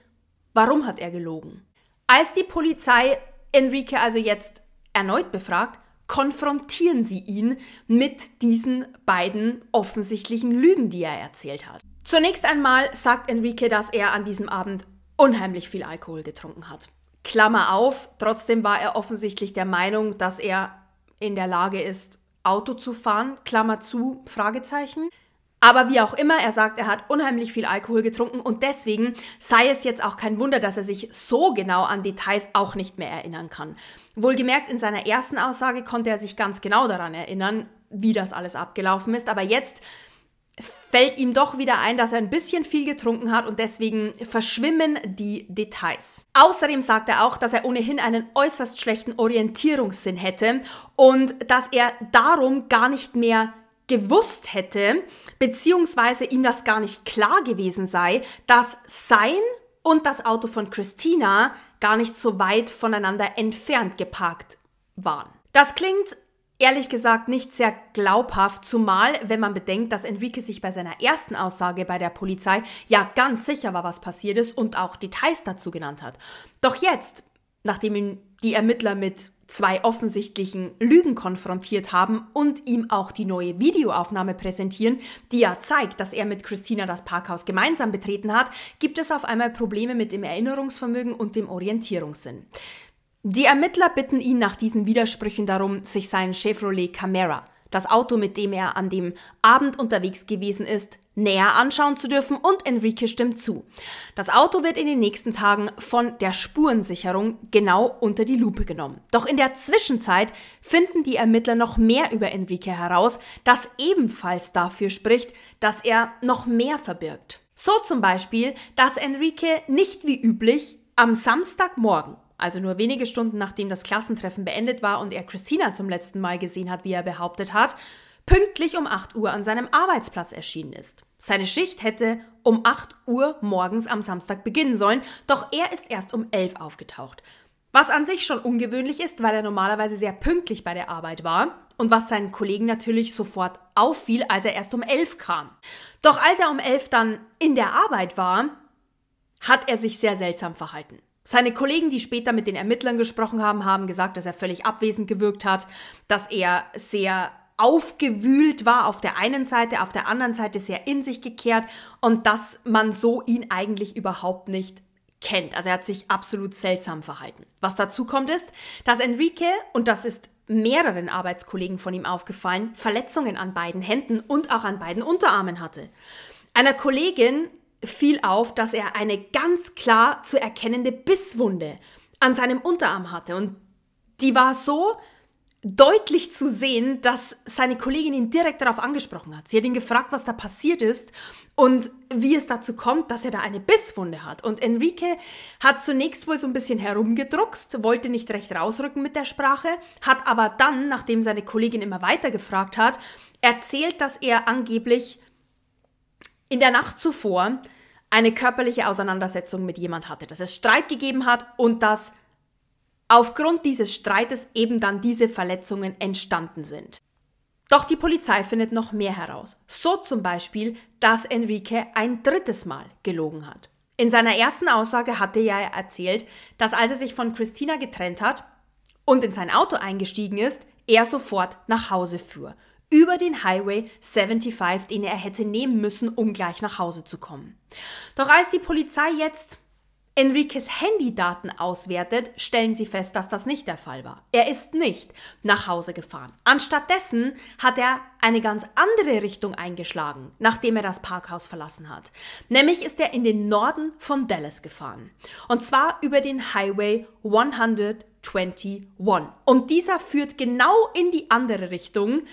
warum hat er gelogen? Als die Polizei Enrique also jetzt erneut befragt, konfrontieren sie ihn mit diesen beiden offensichtlichen Lügen, die er erzählt hat. Zunächst einmal sagt Enrique, dass er an diesem Abend unheimlich viel Alkohol getrunken hat. Klammer auf, trotzdem war er offensichtlich der Meinung, dass er in der Lage ist, Auto zu fahren, Klammer zu, Fragezeichen. Aber wie auch immer, er sagt, er hat unheimlich viel Alkohol getrunken und deswegen sei es jetzt auch kein Wunder, dass er sich so genau an Details auch nicht mehr erinnern kann. Wohlgemerkt, in seiner ersten Aussage konnte er sich ganz genau daran erinnern, wie das alles abgelaufen ist, aber jetzt fällt ihm doch wieder ein, dass er ein bisschen viel getrunken hat und deswegen verschwimmen die Details. Außerdem sagt er auch, dass er ohnehin einen äußerst schlechten Orientierungssinn hätte und dass er darum gar nicht mehr gewusst hätte, beziehungsweise ihm das gar nicht klar gewesen sei, dass sein und das Auto von Christina gar nicht so weit voneinander entfernt geparkt waren. Das klingt ehrlich gesagt nicht sehr glaubhaft, zumal wenn man bedenkt, dass Enrique sich bei seiner ersten Aussage bei der Polizei ja ganz sicher war, was passiert ist und auch Details dazu genannt hat. Doch jetzt, nachdem ihn die Ermittler mit zwei offensichtlichen Lügen konfrontiert haben und ihm auch die neue Videoaufnahme präsentieren, die ja zeigt, dass er mit Christina das Parkhaus gemeinsam betreten hat, gibt es auf einmal Probleme mit dem Erinnerungsvermögen und dem Orientierungssinn. Die Ermittler bitten ihn nach diesen Widersprüchen darum, sich seinen Chevrolet Camera das Auto, mit dem er an dem Abend unterwegs gewesen ist, näher anschauen zu dürfen und Enrique stimmt zu. Das Auto wird in den nächsten Tagen von der Spurensicherung genau unter die Lupe genommen. Doch in der Zwischenzeit finden die Ermittler noch mehr über Enrique heraus, das ebenfalls dafür spricht, dass er noch mehr verbirgt. So zum Beispiel, dass Enrique nicht wie üblich am Samstagmorgen also nur wenige Stunden nachdem das Klassentreffen beendet war und er Christina zum letzten Mal gesehen hat, wie er behauptet hat, pünktlich um 8 Uhr an seinem Arbeitsplatz erschienen ist. Seine Schicht hätte um 8 Uhr morgens am Samstag beginnen sollen, doch er ist erst um 11 aufgetaucht. Was an sich schon ungewöhnlich ist, weil er normalerweise sehr pünktlich bei der Arbeit war und was seinen Kollegen natürlich sofort auffiel, als er erst um 11 kam. Doch als er um 11 dann in der Arbeit war, hat er sich sehr seltsam verhalten. Seine Kollegen, die später mit den Ermittlern gesprochen haben, haben gesagt, dass er völlig abwesend gewirkt hat, dass er sehr aufgewühlt war auf der einen Seite, auf der anderen Seite sehr in sich gekehrt und dass man so ihn eigentlich überhaupt nicht kennt. Also er hat sich absolut seltsam verhalten. Was dazu kommt ist, dass Enrique, und das ist mehreren Arbeitskollegen von ihm aufgefallen, Verletzungen an beiden Händen und auch an beiden Unterarmen hatte. Einer Kollegin fiel auf, dass er eine ganz klar zu erkennende Bisswunde an seinem Unterarm hatte. Und die war so deutlich zu sehen, dass seine Kollegin ihn direkt darauf angesprochen hat. Sie hat ihn gefragt, was da passiert ist und wie es dazu kommt, dass er da eine Bisswunde hat. Und Enrique hat zunächst wohl so ein bisschen herumgedruckst, wollte nicht recht rausrücken mit der Sprache, hat aber dann, nachdem seine Kollegin immer weiter gefragt hat, erzählt, dass er angeblich in der Nacht zuvor eine körperliche Auseinandersetzung mit jemand hatte, dass es Streit gegeben hat und dass aufgrund dieses Streites eben dann diese Verletzungen entstanden sind. Doch die Polizei findet noch mehr heraus. So zum Beispiel, dass Enrique ein drittes Mal gelogen hat. In seiner ersten Aussage hatte er erzählt, dass als er sich von Christina getrennt hat und in sein Auto eingestiegen ist, er sofort nach Hause fuhr über den Highway 75, den er hätte nehmen müssen, um gleich nach Hause zu kommen. Doch als die Polizei jetzt Enriques Handydaten auswertet, stellen sie fest, dass das nicht der Fall war. Er ist nicht nach Hause gefahren. Anstattdessen hat er eine ganz andere Richtung eingeschlagen, nachdem er das Parkhaus verlassen hat. Nämlich ist er in den Norden von Dallas gefahren. Und zwar über den Highway 121. Und dieser führt genau in die andere Richtung,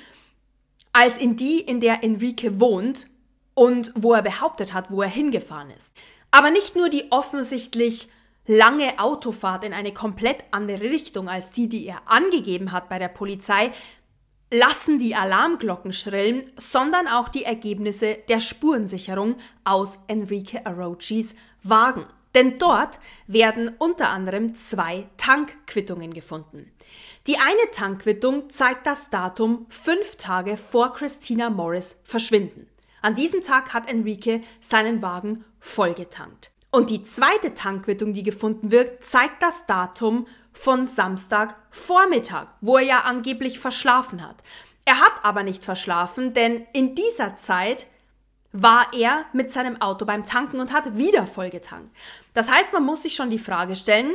als in die, in der Enrique wohnt und wo er behauptet hat, wo er hingefahren ist. Aber nicht nur die offensichtlich lange Autofahrt in eine komplett andere Richtung als die, die er angegeben hat bei der Polizei, lassen die Alarmglocken schrillen, sondern auch die Ergebnisse der Spurensicherung aus Enrique Arochis Wagen. Denn dort werden unter anderem zwei Tankquittungen gefunden. Die eine Tankquittung zeigt das Datum fünf Tage vor Christina Morris Verschwinden. An diesem Tag hat Enrique seinen Wagen vollgetankt. Und die zweite Tankquittung, die gefunden wird, zeigt das Datum von Samstagvormittag, wo er ja angeblich verschlafen hat. Er hat aber nicht verschlafen, denn in dieser Zeit war er mit seinem Auto beim Tanken und hat wieder vollgetankt. Das heißt, man muss sich schon die Frage stellen,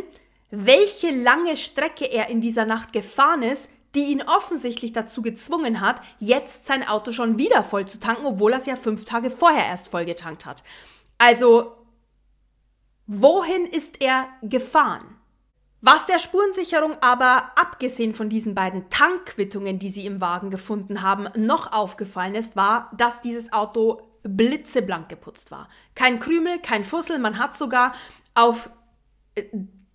welche lange Strecke er in dieser Nacht gefahren ist, die ihn offensichtlich dazu gezwungen hat, jetzt sein Auto schon wieder voll zu tanken, obwohl er es ja fünf Tage vorher erst voll getankt hat. Also, wohin ist er gefahren? Was der Spurensicherung aber, abgesehen von diesen beiden Tankquittungen, die sie im Wagen gefunden haben, noch aufgefallen ist, war, dass dieses Auto blitzeblank geputzt war. Kein Krümel, kein Fussel, man hat sogar auf äh,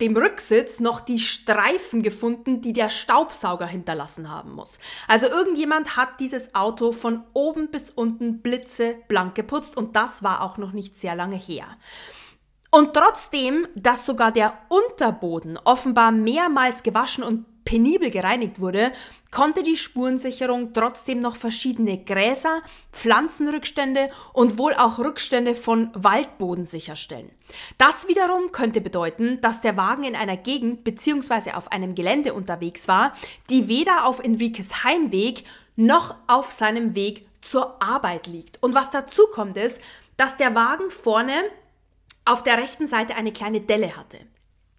dem Rücksitz noch die Streifen gefunden, die der Staubsauger hinterlassen haben muss. Also irgendjemand hat dieses Auto von oben bis unten blitzeblank geputzt und das war auch noch nicht sehr lange her. Und trotzdem, dass sogar der Unterboden offenbar mehrmals gewaschen und penibel gereinigt wurde, konnte die Spurensicherung trotzdem noch verschiedene Gräser, Pflanzenrückstände und wohl auch Rückstände von Waldboden sicherstellen. Das wiederum könnte bedeuten, dass der Wagen in einer Gegend bzw. auf einem Gelände unterwegs war, die weder auf Enriques Heimweg noch auf seinem Weg zur Arbeit liegt. Und was dazu kommt ist, dass der Wagen vorne auf der rechten Seite eine kleine Delle hatte,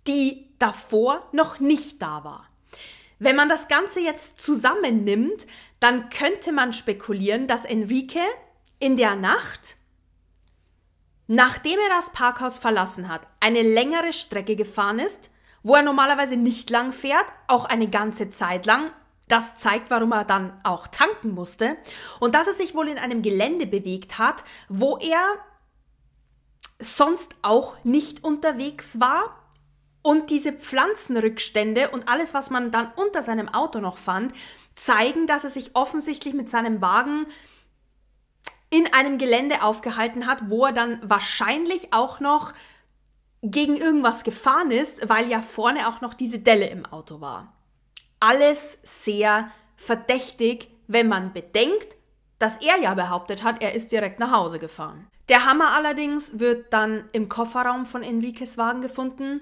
die davor noch nicht da war. Wenn man das Ganze jetzt zusammennimmt, dann könnte man spekulieren, dass Enrique in der Nacht, nachdem er das Parkhaus verlassen hat, eine längere Strecke gefahren ist, wo er normalerweise nicht lang fährt, auch eine ganze Zeit lang. Das zeigt, warum er dann auch tanken musste. Und dass er sich wohl in einem Gelände bewegt hat, wo er sonst auch nicht unterwegs war und diese Pflanzenrückstände und alles, was man dann unter seinem Auto noch fand, zeigen, dass er sich offensichtlich mit seinem Wagen in einem Gelände aufgehalten hat, wo er dann wahrscheinlich auch noch gegen irgendwas gefahren ist, weil ja vorne auch noch diese Delle im Auto war. Alles sehr verdächtig, wenn man bedenkt, dass er ja behauptet hat, er ist direkt nach Hause gefahren. Der Hammer allerdings wird dann im Kofferraum von Enriques Wagen gefunden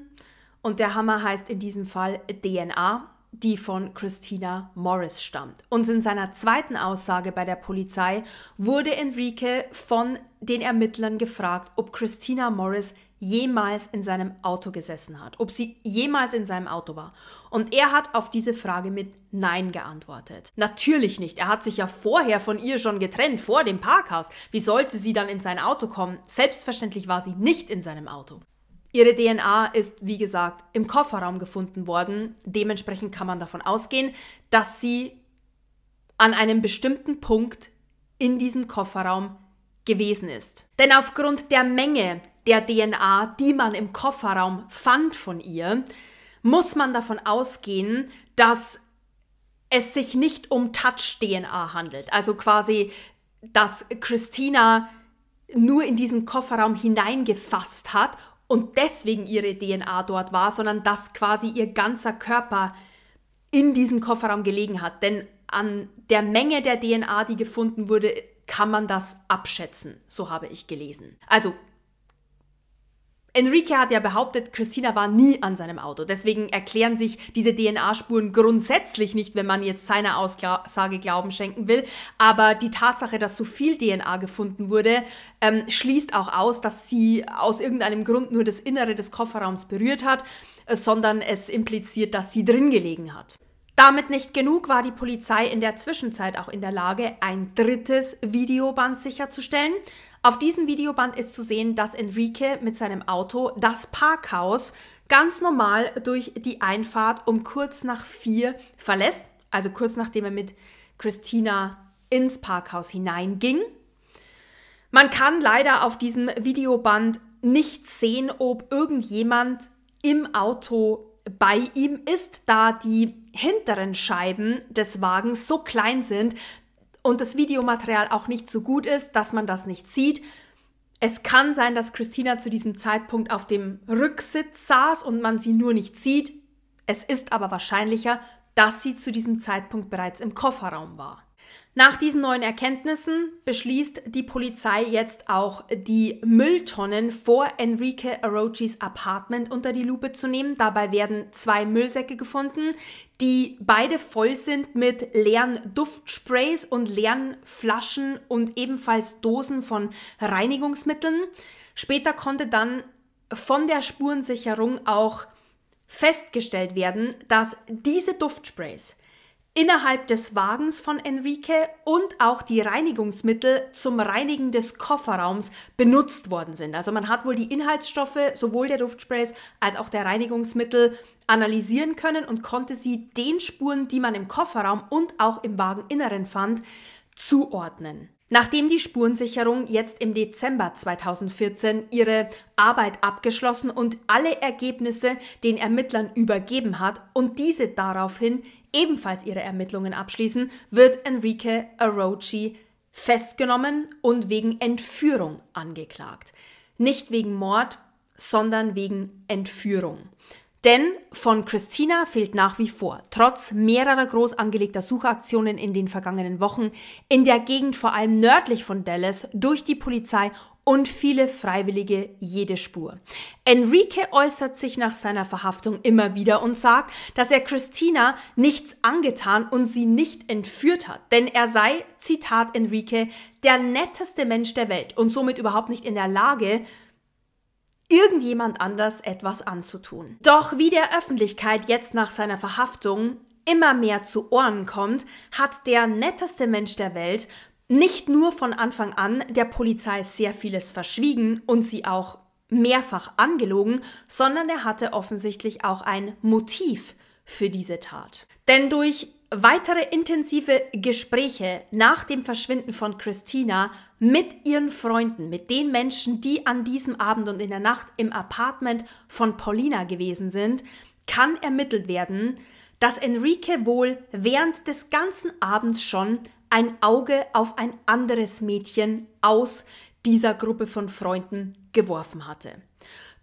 und der Hammer heißt in diesem Fall DNA, die von Christina Morris stammt. Und in seiner zweiten Aussage bei der Polizei wurde Enrique von den Ermittlern gefragt, ob Christina Morris jemals in seinem Auto gesessen hat, ob sie jemals in seinem Auto war. Und er hat auf diese Frage mit Nein geantwortet. Natürlich nicht. Er hat sich ja vorher von ihr schon getrennt, vor dem Parkhaus. Wie sollte sie dann in sein Auto kommen? Selbstverständlich war sie nicht in seinem Auto. Ihre DNA ist, wie gesagt, im Kofferraum gefunden worden. Dementsprechend kann man davon ausgehen, dass sie an einem bestimmten Punkt in diesem Kofferraum gewesen ist. Denn aufgrund der Menge der DNA, die man im Kofferraum fand von ihr, muss man davon ausgehen, dass es sich nicht um Touch-DNA handelt. Also quasi, dass Christina nur in diesen Kofferraum hineingefasst hat und deswegen ihre DNA dort war, sondern dass quasi ihr ganzer Körper in diesem Kofferraum gelegen hat. Denn an der Menge der DNA, die gefunden wurde, kann man das abschätzen, so habe ich gelesen. Also Enrique hat ja behauptet, Christina war nie an seinem Auto. Deswegen erklären sich diese DNA-Spuren grundsätzlich nicht, wenn man jetzt seiner Aussage Glauben schenken will. Aber die Tatsache, dass so viel DNA gefunden wurde, ähm, schließt auch aus, dass sie aus irgendeinem Grund nur das Innere des Kofferraums berührt hat, äh, sondern es impliziert, dass sie drin gelegen hat. Damit nicht genug war die Polizei in der Zwischenzeit auch in der Lage, ein drittes Videoband sicherzustellen. Auf diesem Videoband ist zu sehen, dass Enrique mit seinem Auto das Parkhaus ganz normal durch die Einfahrt um kurz nach vier verlässt, also kurz nachdem er mit Christina ins Parkhaus hineinging. Man kann leider auf diesem Videoband nicht sehen, ob irgendjemand im Auto bei ihm ist, da die hinteren Scheiben des Wagens so klein sind, und das Videomaterial auch nicht so gut ist, dass man das nicht sieht. Es kann sein, dass Christina zu diesem Zeitpunkt auf dem Rücksitz saß und man sie nur nicht sieht. Es ist aber wahrscheinlicher, dass sie zu diesem Zeitpunkt bereits im Kofferraum war. Nach diesen neuen Erkenntnissen beschließt die Polizei jetzt auch, die Mülltonnen vor Enrique Arochis Apartment unter die Lupe zu nehmen. Dabei werden zwei Müllsäcke gefunden, die beide voll sind mit leeren Duftsprays und leeren Flaschen und ebenfalls Dosen von Reinigungsmitteln. Später konnte dann von der Spurensicherung auch festgestellt werden, dass diese Duftsprays innerhalb des Wagens von Enrique und auch die Reinigungsmittel zum Reinigen des Kofferraums benutzt worden sind. Also man hat wohl die Inhaltsstoffe sowohl der Duftsprays als auch der Reinigungsmittel analysieren können und konnte sie den Spuren, die man im Kofferraum und auch im Wageninneren fand, zuordnen. Nachdem die Spurensicherung jetzt im Dezember 2014 ihre Arbeit abgeschlossen und alle Ergebnisse den Ermittlern übergeben hat und diese daraufhin ebenfalls ihre Ermittlungen abschließen, wird Enrique Orochi festgenommen und wegen Entführung angeklagt. Nicht wegen Mord, sondern wegen Entführung. Denn von Christina fehlt nach wie vor, trotz mehrerer groß angelegter Suchaktionen in den vergangenen Wochen, in der Gegend vor allem nördlich von Dallas durch die Polizei und viele Freiwillige jede Spur. Enrique äußert sich nach seiner Verhaftung immer wieder und sagt, dass er Christina nichts angetan und sie nicht entführt hat, denn er sei, Zitat Enrique, der netteste Mensch der Welt und somit überhaupt nicht in der Lage, irgendjemand anders etwas anzutun. Doch wie der Öffentlichkeit jetzt nach seiner Verhaftung immer mehr zu Ohren kommt, hat der netteste Mensch der Welt nicht nur von Anfang an der Polizei sehr vieles verschwiegen und sie auch mehrfach angelogen, sondern er hatte offensichtlich auch ein Motiv für diese Tat. Denn durch weitere intensive Gespräche nach dem Verschwinden von Christina mit ihren Freunden, mit den Menschen, die an diesem Abend und in der Nacht im Apartment von Paulina gewesen sind, kann ermittelt werden, dass Enrique wohl während des ganzen Abends schon ein Auge auf ein anderes Mädchen aus dieser Gruppe von Freunden geworfen hatte.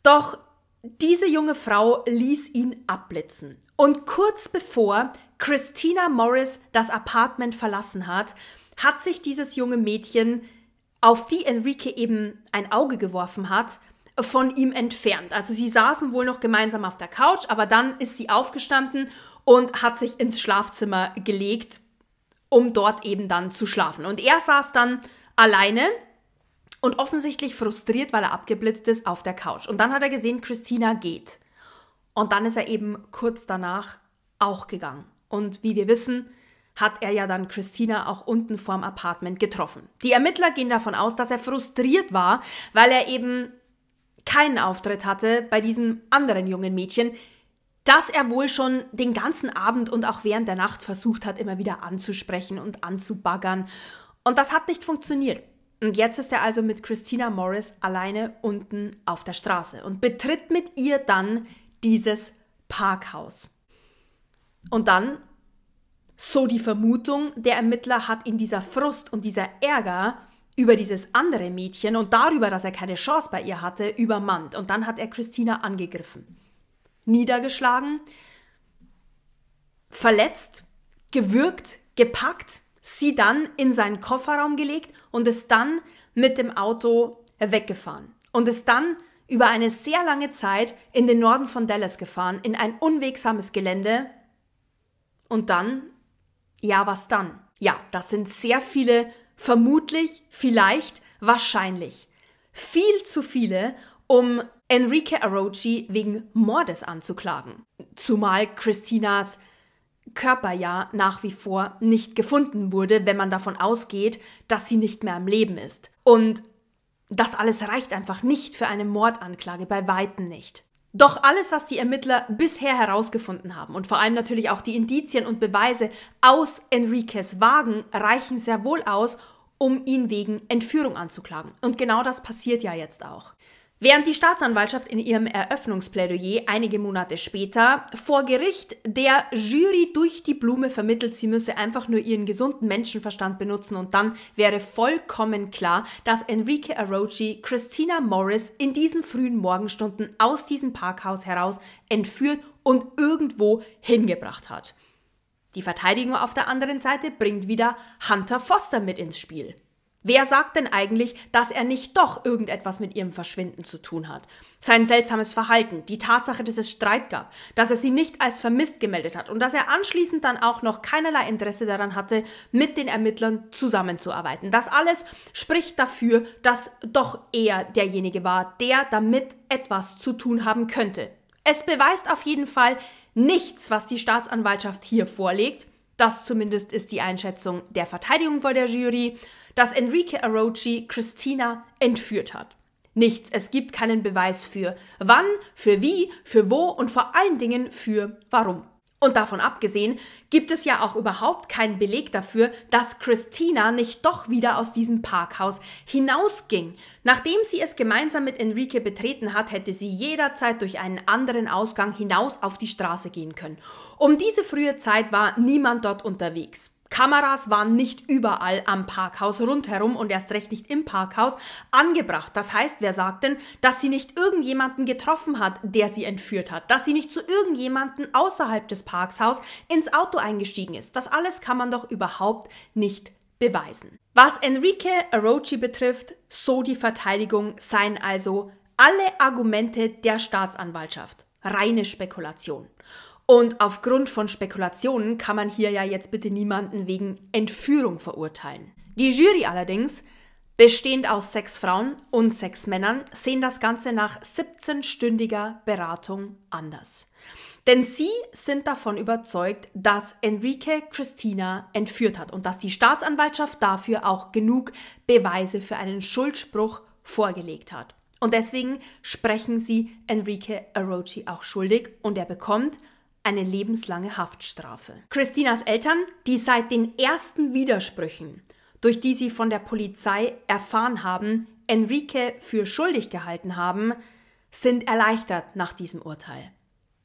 Doch diese junge Frau ließ ihn abblitzen. Und kurz bevor Christina Morris das Apartment verlassen hat, hat sich dieses junge Mädchen, auf die Enrique eben ein Auge geworfen hat, von ihm entfernt. Also sie saßen wohl noch gemeinsam auf der Couch, aber dann ist sie aufgestanden und hat sich ins Schlafzimmer gelegt um dort eben dann zu schlafen. Und er saß dann alleine und offensichtlich frustriert, weil er abgeblitzt ist, auf der Couch. Und dann hat er gesehen, Christina geht. Und dann ist er eben kurz danach auch gegangen. Und wie wir wissen, hat er ja dann Christina auch unten vorm Apartment getroffen. Die Ermittler gehen davon aus, dass er frustriert war, weil er eben keinen Auftritt hatte bei diesem anderen jungen Mädchen, dass er wohl schon den ganzen Abend und auch während der Nacht versucht hat, immer wieder anzusprechen und anzubaggern. Und das hat nicht funktioniert. Und jetzt ist er also mit Christina Morris alleine unten auf der Straße und betritt mit ihr dann dieses Parkhaus. Und dann, so die Vermutung, der Ermittler hat in dieser Frust und dieser Ärger über dieses andere Mädchen und darüber, dass er keine Chance bei ihr hatte, übermannt. Und dann hat er Christina angegriffen niedergeschlagen, verletzt, gewürgt, gepackt, sie dann in seinen Kofferraum gelegt und ist dann mit dem Auto weggefahren und ist dann über eine sehr lange Zeit in den Norden von Dallas gefahren, in ein unwegsames Gelände. Und dann, ja, was dann? Ja, das sind sehr viele, vermutlich, vielleicht, wahrscheinlich. Viel zu viele, um Enrique Arochi wegen Mordes anzuklagen. Zumal Christinas Körper ja nach wie vor nicht gefunden wurde, wenn man davon ausgeht, dass sie nicht mehr am Leben ist. Und das alles reicht einfach nicht für eine Mordanklage, bei weitem nicht. Doch alles, was die Ermittler bisher herausgefunden haben und vor allem natürlich auch die Indizien und Beweise aus Enriques Wagen reichen sehr wohl aus, um ihn wegen Entführung anzuklagen. Und genau das passiert ja jetzt auch. Während die Staatsanwaltschaft in ihrem Eröffnungsplädoyer einige Monate später vor Gericht der Jury durch die Blume vermittelt, sie müsse einfach nur ihren gesunden Menschenverstand benutzen und dann wäre vollkommen klar, dass Enrique Arochi Christina Morris in diesen frühen Morgenstunden aus diesem Parkhaus heraus entführt und irgendwo hingebracht hat. Die Verteidigung auf der anderen Seite bringt wieder Hunter Foster mit ins Spiel. Wer sagt denn eigentlich, dass er nicht doch irgendetwas mit ihrem Verschwinden zu tun hat? Sein seltsames Verhalten, die Tatsache, dass es Streit gab, dass er sie nicht als vermisst gemeldet hat und dass er anschließend dann auch noch keinerlei Interesse daran hatte, mit den Ermittlern zusammenzuarbeiten. Das alles spricht dafür, dass doch er derjenige war, der damit etwas zu tun haben könnte. Es beweist auf jeden Fall nichts, was die Staatsanwaltschaft hier vorlegt. Das zumindest ist die Einschätzung der Verteidigung vor der Jury dass Enrique Arochi Christina entführt hat. Nichts, es gibt keinen Beweis für wann, für wie, für wo und vor allen Dingen für warum. Und davon abgesehen gibt es ja auch überhaupt keinen Beleg dafür, dass Christina nicht doch wieder aus diesem Parkhaus hinausging. Nachdem sie es gemeinsam mit Enrique betreten hat, hätte sie jederzeit durch einen anderen Ausgang hinaus auf die Straße gehen können. Um diese frühe Zeit war niemand dort unterwegs. Kameras waren nicht überall am Parkhaus rundherum und erst recht nicht im Parkhaus angebracht. Das heißt, wer sagt denn, dass sie nicht irgendjemanden getroffen hat, der sie entführt hat, dass sie nicht zu irgendjemanden außerhalb des Parkshaus ins Auto eingestiegen ist? Das alles kann man doch überhaupt nicht beweisen. Was Enrique Orochi betrifft, so die Verteidigung seien also alle Argumente der Staatsanwaltschaft reine Spekulation. Und aufgrund von Spekulationen kann man hier ja jetzt bitte niemanden wegen Entführung verurteilen. Die Jury allerdings, bestehend aus sechs Frauen und sechs Männern, sehen das Ganze nach 17-stündiger Beratung anders. Denn sie sind davon überzeugt, dass Enrique Christina entführt hat und dass die Staatsanwaltschaft dafür auch genug Beweise für einen Schuldspruch vorgelegt hat. Und deswegen sprechen sie Enrique Arochi auch schuldig und er bekommt eine lebenslange Haftstrafe. Christinas Eltern, die seit den ersten Widersprüchen, durch die sie von der Polizei erfahren haben, Enrique für schuldig gehalten haben, sind erleichtert nach diesem Urteil.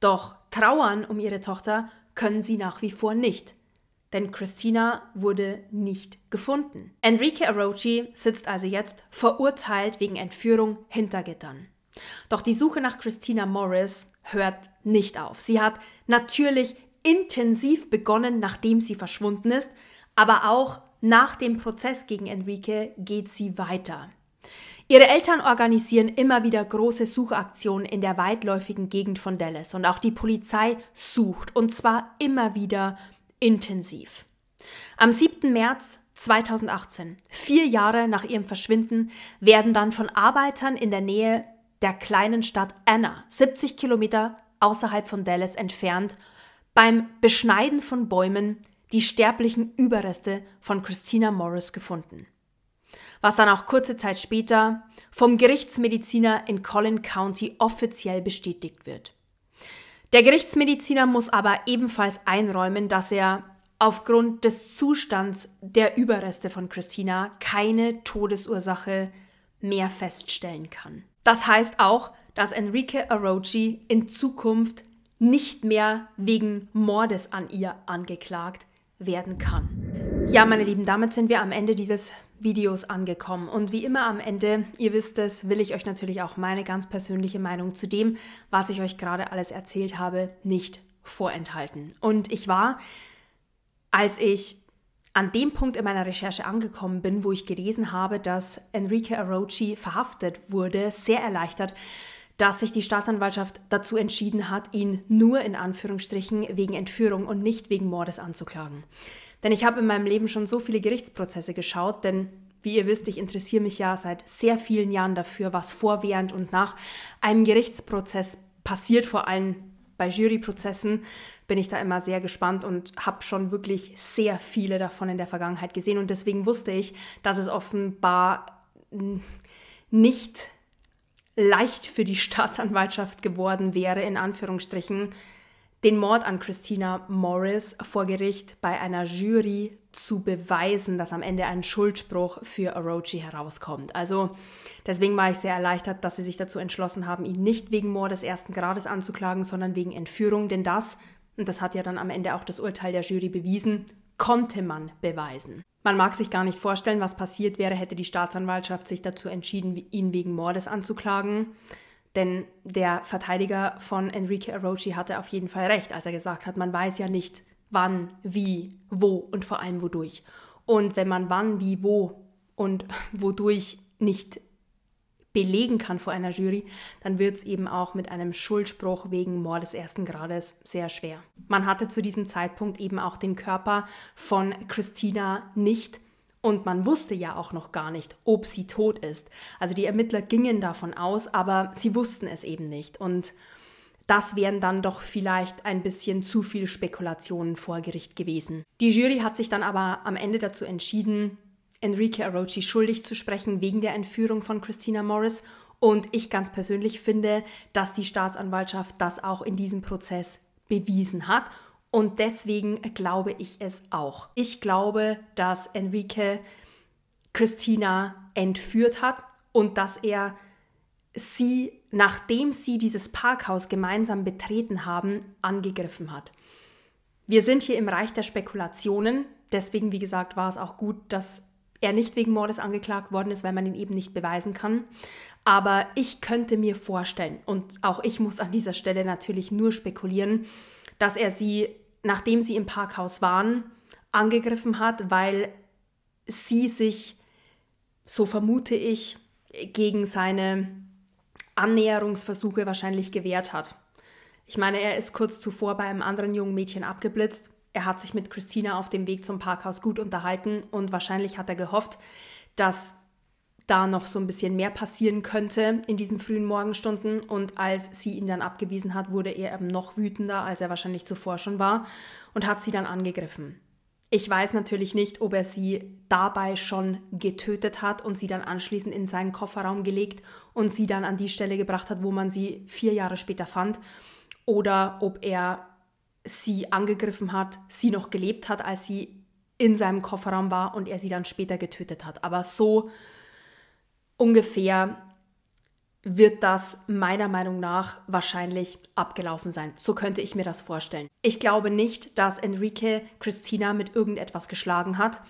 Doch trauern um ihre Tochter können sie nach wie vor nicht, denn Christina wurde nicht gefunden. Enrique Orochi sitzt also jetzt verurteilt wegen Entführung hinter Gittern. Doch die Suche nach Christina Morris hört nicht auf. Sie hat Natürlich intensiv begonnen, nachdem sie verschwunden ist, aber auch nach dem Prozess gegen Enrique geht sie weiter. Ihre Eltern organisieren immer wieder große Suchaktionen in der weitläufigen Gegend von Dallas und auch die Polizei sucht und zwar immer wieder intensiv. Am 7. März 2018, vier Jahre nach ihrem Verschwinden, werden dann von Arbeitern in der Nähe der kleinen Stadt Anna, 70 Kilometer außerhalb von Dallas entfernt beim Beschneiden von Bäumen die sterblichen Überreste von Christina Morris gefunden. Was dann auch kurze Zeit später vom Gerichtsmediziner in Collin County offiziell bestätigt wird. Der Gerichtsmediziner muss aber ebenfalls einräumen, dass er aufgrund des Zustands der Überreste von Christina keine Todesursache mehr feststellen kann. Das heißt auch, dass Enrique Orochi in Zukunft nicht mehr wegen Mordes an ihr angeklagt werden kann. Ja, meine Lieben, damit sind wir am Ende dieses Videos angekommen. Und wie immer am Ende, ihr wisst es, will ich euch natürlich auch meine ganz persönliche Meinung zu dem, was ich euch gerade alles erzählt habe, nicht vorenthalten. Und ich war, als ich an dem Punkt in meiner Recherche angekommen bin, wo ich gelesen habe, dass Enrique Orochi verhaftet wurde, sehr erleichtert, dass sich die Staatsanwaltschaft dazu entschieden hat, ihn nur in Anführungsstrichen wegen Entführung und nicht wegen Mordes anzuklagen. Denn ich habe in meinem Leben schon so viele Gerichtsprozesse geschaut, denn wie ihr wisst, ich interessiere mich ja seit sehr vielen Jahren dafür, was vor, während und nach einem Gerichtsprozess passiert, vor allem bei Juryprozessen bin ich da immer sehr gespannt und habe schon wirklich sehr viele davon in der Vergangenheit gesehen. Und deswegen wusste ich, dass es offenbar nicht leicht für die Staatsanwaltschaft geworden wäre, in Anführungsstrichen, den Mord an Christina Morris vor Gericht bei einer Jury zu beweisen, dass am Ende ein Schuldspruch für Orochi herauskommt. Also deswegen war ich sehr erleichtert, dass sie sich dazu entschlossen haben, ihn nicht wegen Mord des ersten Grades anzuklagen, sondern wegen Entführung, denn das, und das hat ja dann am Ende auch das Urteil der Jury bewiesen, konnte man beweisen. Man mag sich gar nicht vorstellen, was passiert wäre, hätte die Staatsanwaltschaft sich dazu entschieden, ihn wegen Mordes anzuklagen. Denn der Verteidiger von Enrique Orochi hatte auf jeden Fall recht, als er gesagt hat, man weiß ja nicht, wann, wie, wo und vor allem wodurch. Und wenn man wann, wie, wo und wodurch nicht belegen kann vor einer Jury, dann wird es eben auch mit einem Schuldspruch wegen Mordes ersten Grades sehr schwer. Man hatte zu diesem Zeitpunkt eben auch den Körper von Christina nicht und man wusste ja auch noch gar nicht, ob sie tot ist. Also die Ermittler gingen davon aus, aber sie wussten es eben nicht und das wären dann doch vielleicht ein bisschen zu viele Spekulationen vor Gericht gewesen. Die Jury hat sich dann aber am Ende dazu entschieden, Enrique Arochi schuldig zu sprechen wegen der Entführung von Christina Morris. Und ich ganz persönlich finde, dass die Staatsanwaltschaft das auch in diesem Prozess bewiesen hat. Und deswegen glaube ich es auch. Ich glaube, dass Enrique Christina entführt hat und dass er sie, nachdem sie dieses Parkhaus gemeinsam betreten haben, angegriffen hat. Wir sind hier im Reich der Spekulationen. Deswegen, wie gesagt, war es auch gut, dass er nicht wegen Mordes angeklagt worden ist, weil man ihn eben nicht beweisen kann. Aber ich könnte mir vorstellen, und auch ich muss an dieser Stelle natürlich nur spekulieren, dass er sie, nachdem sie im Parkhaus waren, angegriffen hat, weil sie sich, so vermute ich, gegen seine Annäherungsversuche wahrscheinlich gewehrt hat. Ich meine, er ist kurz zuvor bei einem anderen jungen Mädchen abgeblitzt. Er hat sich mit Christina auf dem Weg zum Parkhaus gut unterhalten und wahrscheinlich hat er gehofft, dass da noch so ein bisschen mehr passieren könnte in diesen frühen Morgenstunden. Und als sie ihn dann abgewiesen hat, wurde er eben noch wütender, als er wahrscheinlich zuvor schon war, und hat sie dann angegriffen. Ich weiß natürlich nicht, ob er sie dabei schon getötet hat und sie dann anschließend in seinen Kofferraum gelegt und sie dann an die Stelle gebracht hat, wo man sie vier Jahre später fand, oder ob er sie angegriffen hat, sie noch gelebt hat, als sie in seinem Kofferraum war und er sie dann später getötet hat. Aber so ungefähr wird das meiner Meinung nach wahrscheinlich abgelaufen sein. So könnte ich mir das vorstellen. Ich glaube nicht, dass Enrique Christina mit irgendetwas geschlagen hat.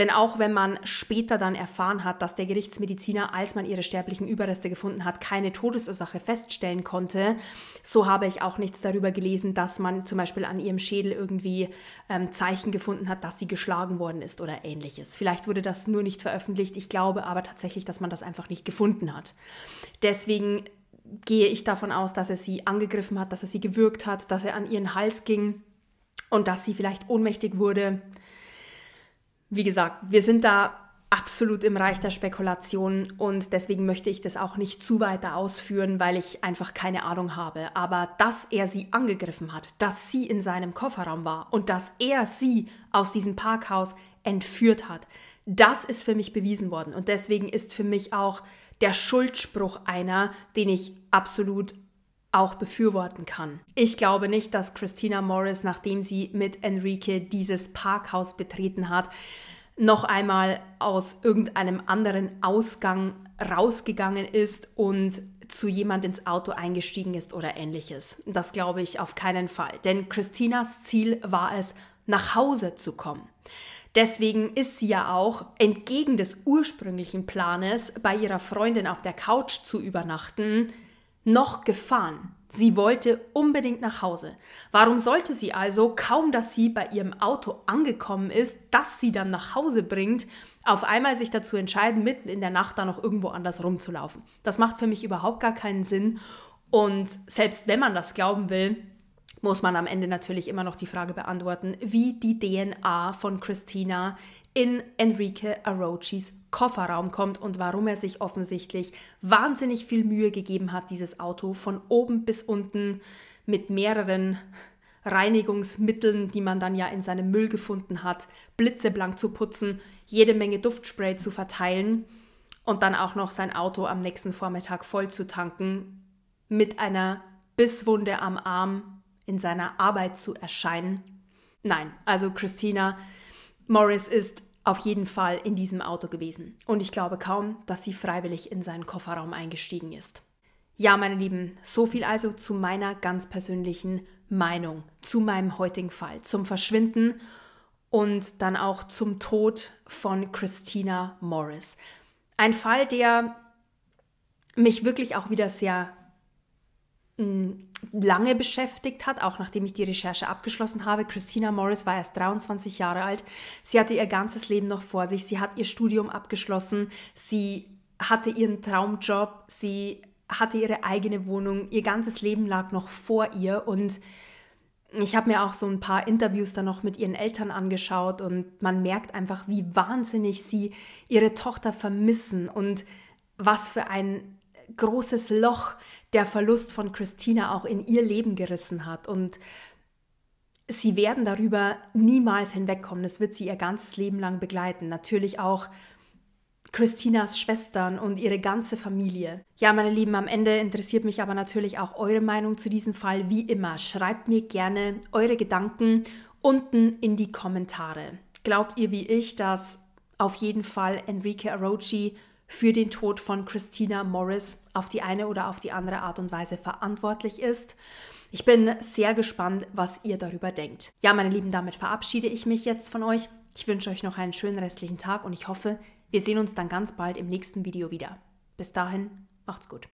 Denn auch wenn man später dann erfahren hat, dass der Gerichtsmediziner, als man ihre sterblichen Überreste gefunden hat, keine Todesursache feststellen konnte, so habe ich auch nichts darüber gelesen, dass man zum Beispiel an ihrem Schädel irgendwie ähm, Zeichen gefunden hat, dass sie geschlagen worden ist oder ähnliches. Vielleicht wurde das nur nicht veröffentlicht. Ich glaube aber tatsächlich, dass man das einfach nicht gefunden hat. Deswegen gehe ich davon aus, dass er sie angegriffen hat, dass er sie gewürgt hat, dass er an ihren Hals ging und dass sie vielleicht ohnmächtig wurde wie gesagt, wir sind da absolut im Reich der Spekulationen und deswegen möchte ich das auch nicht zu weiter ausführen, weil ich einfach keine Ahnung habe. Aber dass er sie angegriffen hat, dass sie in seinem Kofferraum war und dass er sie aus diesem Parkhaus entführt hat, das ist für mich bewiesen worden. Und deswegen ist für mich auch der Schuldspruch einer, den ich absolut auch befürworten kann. Ich glaube nicht, dass Christina Morris, nachdem sie mit Enrique dieses Parkhaus betreten hat, noch einmal aus irgendeinem anderen Ausgang rausgegangen ist und zu jemand ins Auto eingestiegen ist oder ähnliches. Das glaube ich auf keinen Fall, denn Christinas Ziel war es, nach Hause zu kommen. Deswegen ist sie ja auch entgegen des ursprünglichen Planes, bei ihrer Freundin auf der Couch zu übernachten, noch gefahren. Sie wollte unbedingt nach Hause. Warum sollte sie also, kaum dass sie bei ihrem Auto angekommen ist, das sie dann nach Hause bringt, auf einmal sich dazu entscheiden, mitten in der Nacht da noch irgendwo anders rumzulaufen? Das macht für mich überhaupt gar keinen Sinn. Und selbst wenn man das glauben will, muss man am Ende natürlich immer noch die Frage beantworten, wie die DNA von Christina in Enrique Arochis Kofferraum kommt und warum er sich offensichtlich wahnsinnig viel Mühe gegeben hat, dieses Auto von oben bis unten mit mehreren Reinigungsmitteln, die man dann ja in seinem Müll gefunden hat, blitzeblank zu putzen, jede Menge Duftspray zu verteilen und dann auch noch sein Auto am nächsten Vormittag voll zu tanken, mit einer Bisswunde am Arm in seiner Arbeit zu erscheinen. Nein, also Christina Morris ist auf jeden Fall in diesem Auto gewesen und ich glaube kaum, dass sie freiwillig in seinen Kofferraum eingestiegen ist. Ja, meine Lieben, so viel also zu meiner ganz persönlichen Meinung zu meinem heutigen Fall, zum Verschwinden und dann auch zum Tod von Christina Morris. Ein Fall, der mich wirklich auch wieder sehr lange beschäftigt hat, auch nachdem ich die Recherche abgeschlossen habe. Christina Morris war erst 23 Jahre alt. Sie hatte ihr ganzes Leben noch vor sich. Sie hat ihr Studium abgeschlossen. Sie hatte ihren Traumjob. Sie hatte ihre eigene Wohnung. Ihr ganzes Leben lag noch vor ihr. Und ich habe mir auch so ein paar Interviews dann noch mit ihren Eltern angeschaut. Und man merkt einfach, wie wahnsinnig sie ihre Tochter vermissen und was für ein großes Loch der Verlust von Christina auch in ihr Leben gerissen hat. Und sie werden darüber niemals hinwegkommen. Das wird sie ihr ganzes Leben lang begleiten. Natürlich auch Christinas Schwestern und ihre ganze Familie. Ja, meine Lieben, am Ende interessiert mich aber natürlich auch eure Meinung zu diesem Fall. Wie immer, schreibt mir gerne eure Gedanken unten in die Kommentare. Glaubt ihr wie ich, dass auf jeden Fall Enrique Arochi für den Tod von Christina Morris auf die eine oder auf die andere Art und Weise verantwortlich ist. Ich bin sehr gespannt, was ihr darüber denkt. Ja, meine Lieben, damit verabschiede ich mich jetzt von euch. Ich wünsche euch noch einen schönen restlichen Tag und ich hoffe, wir sehen uns dann ganz bald im nächsten Video wieder. Bis dahin, macht's gut.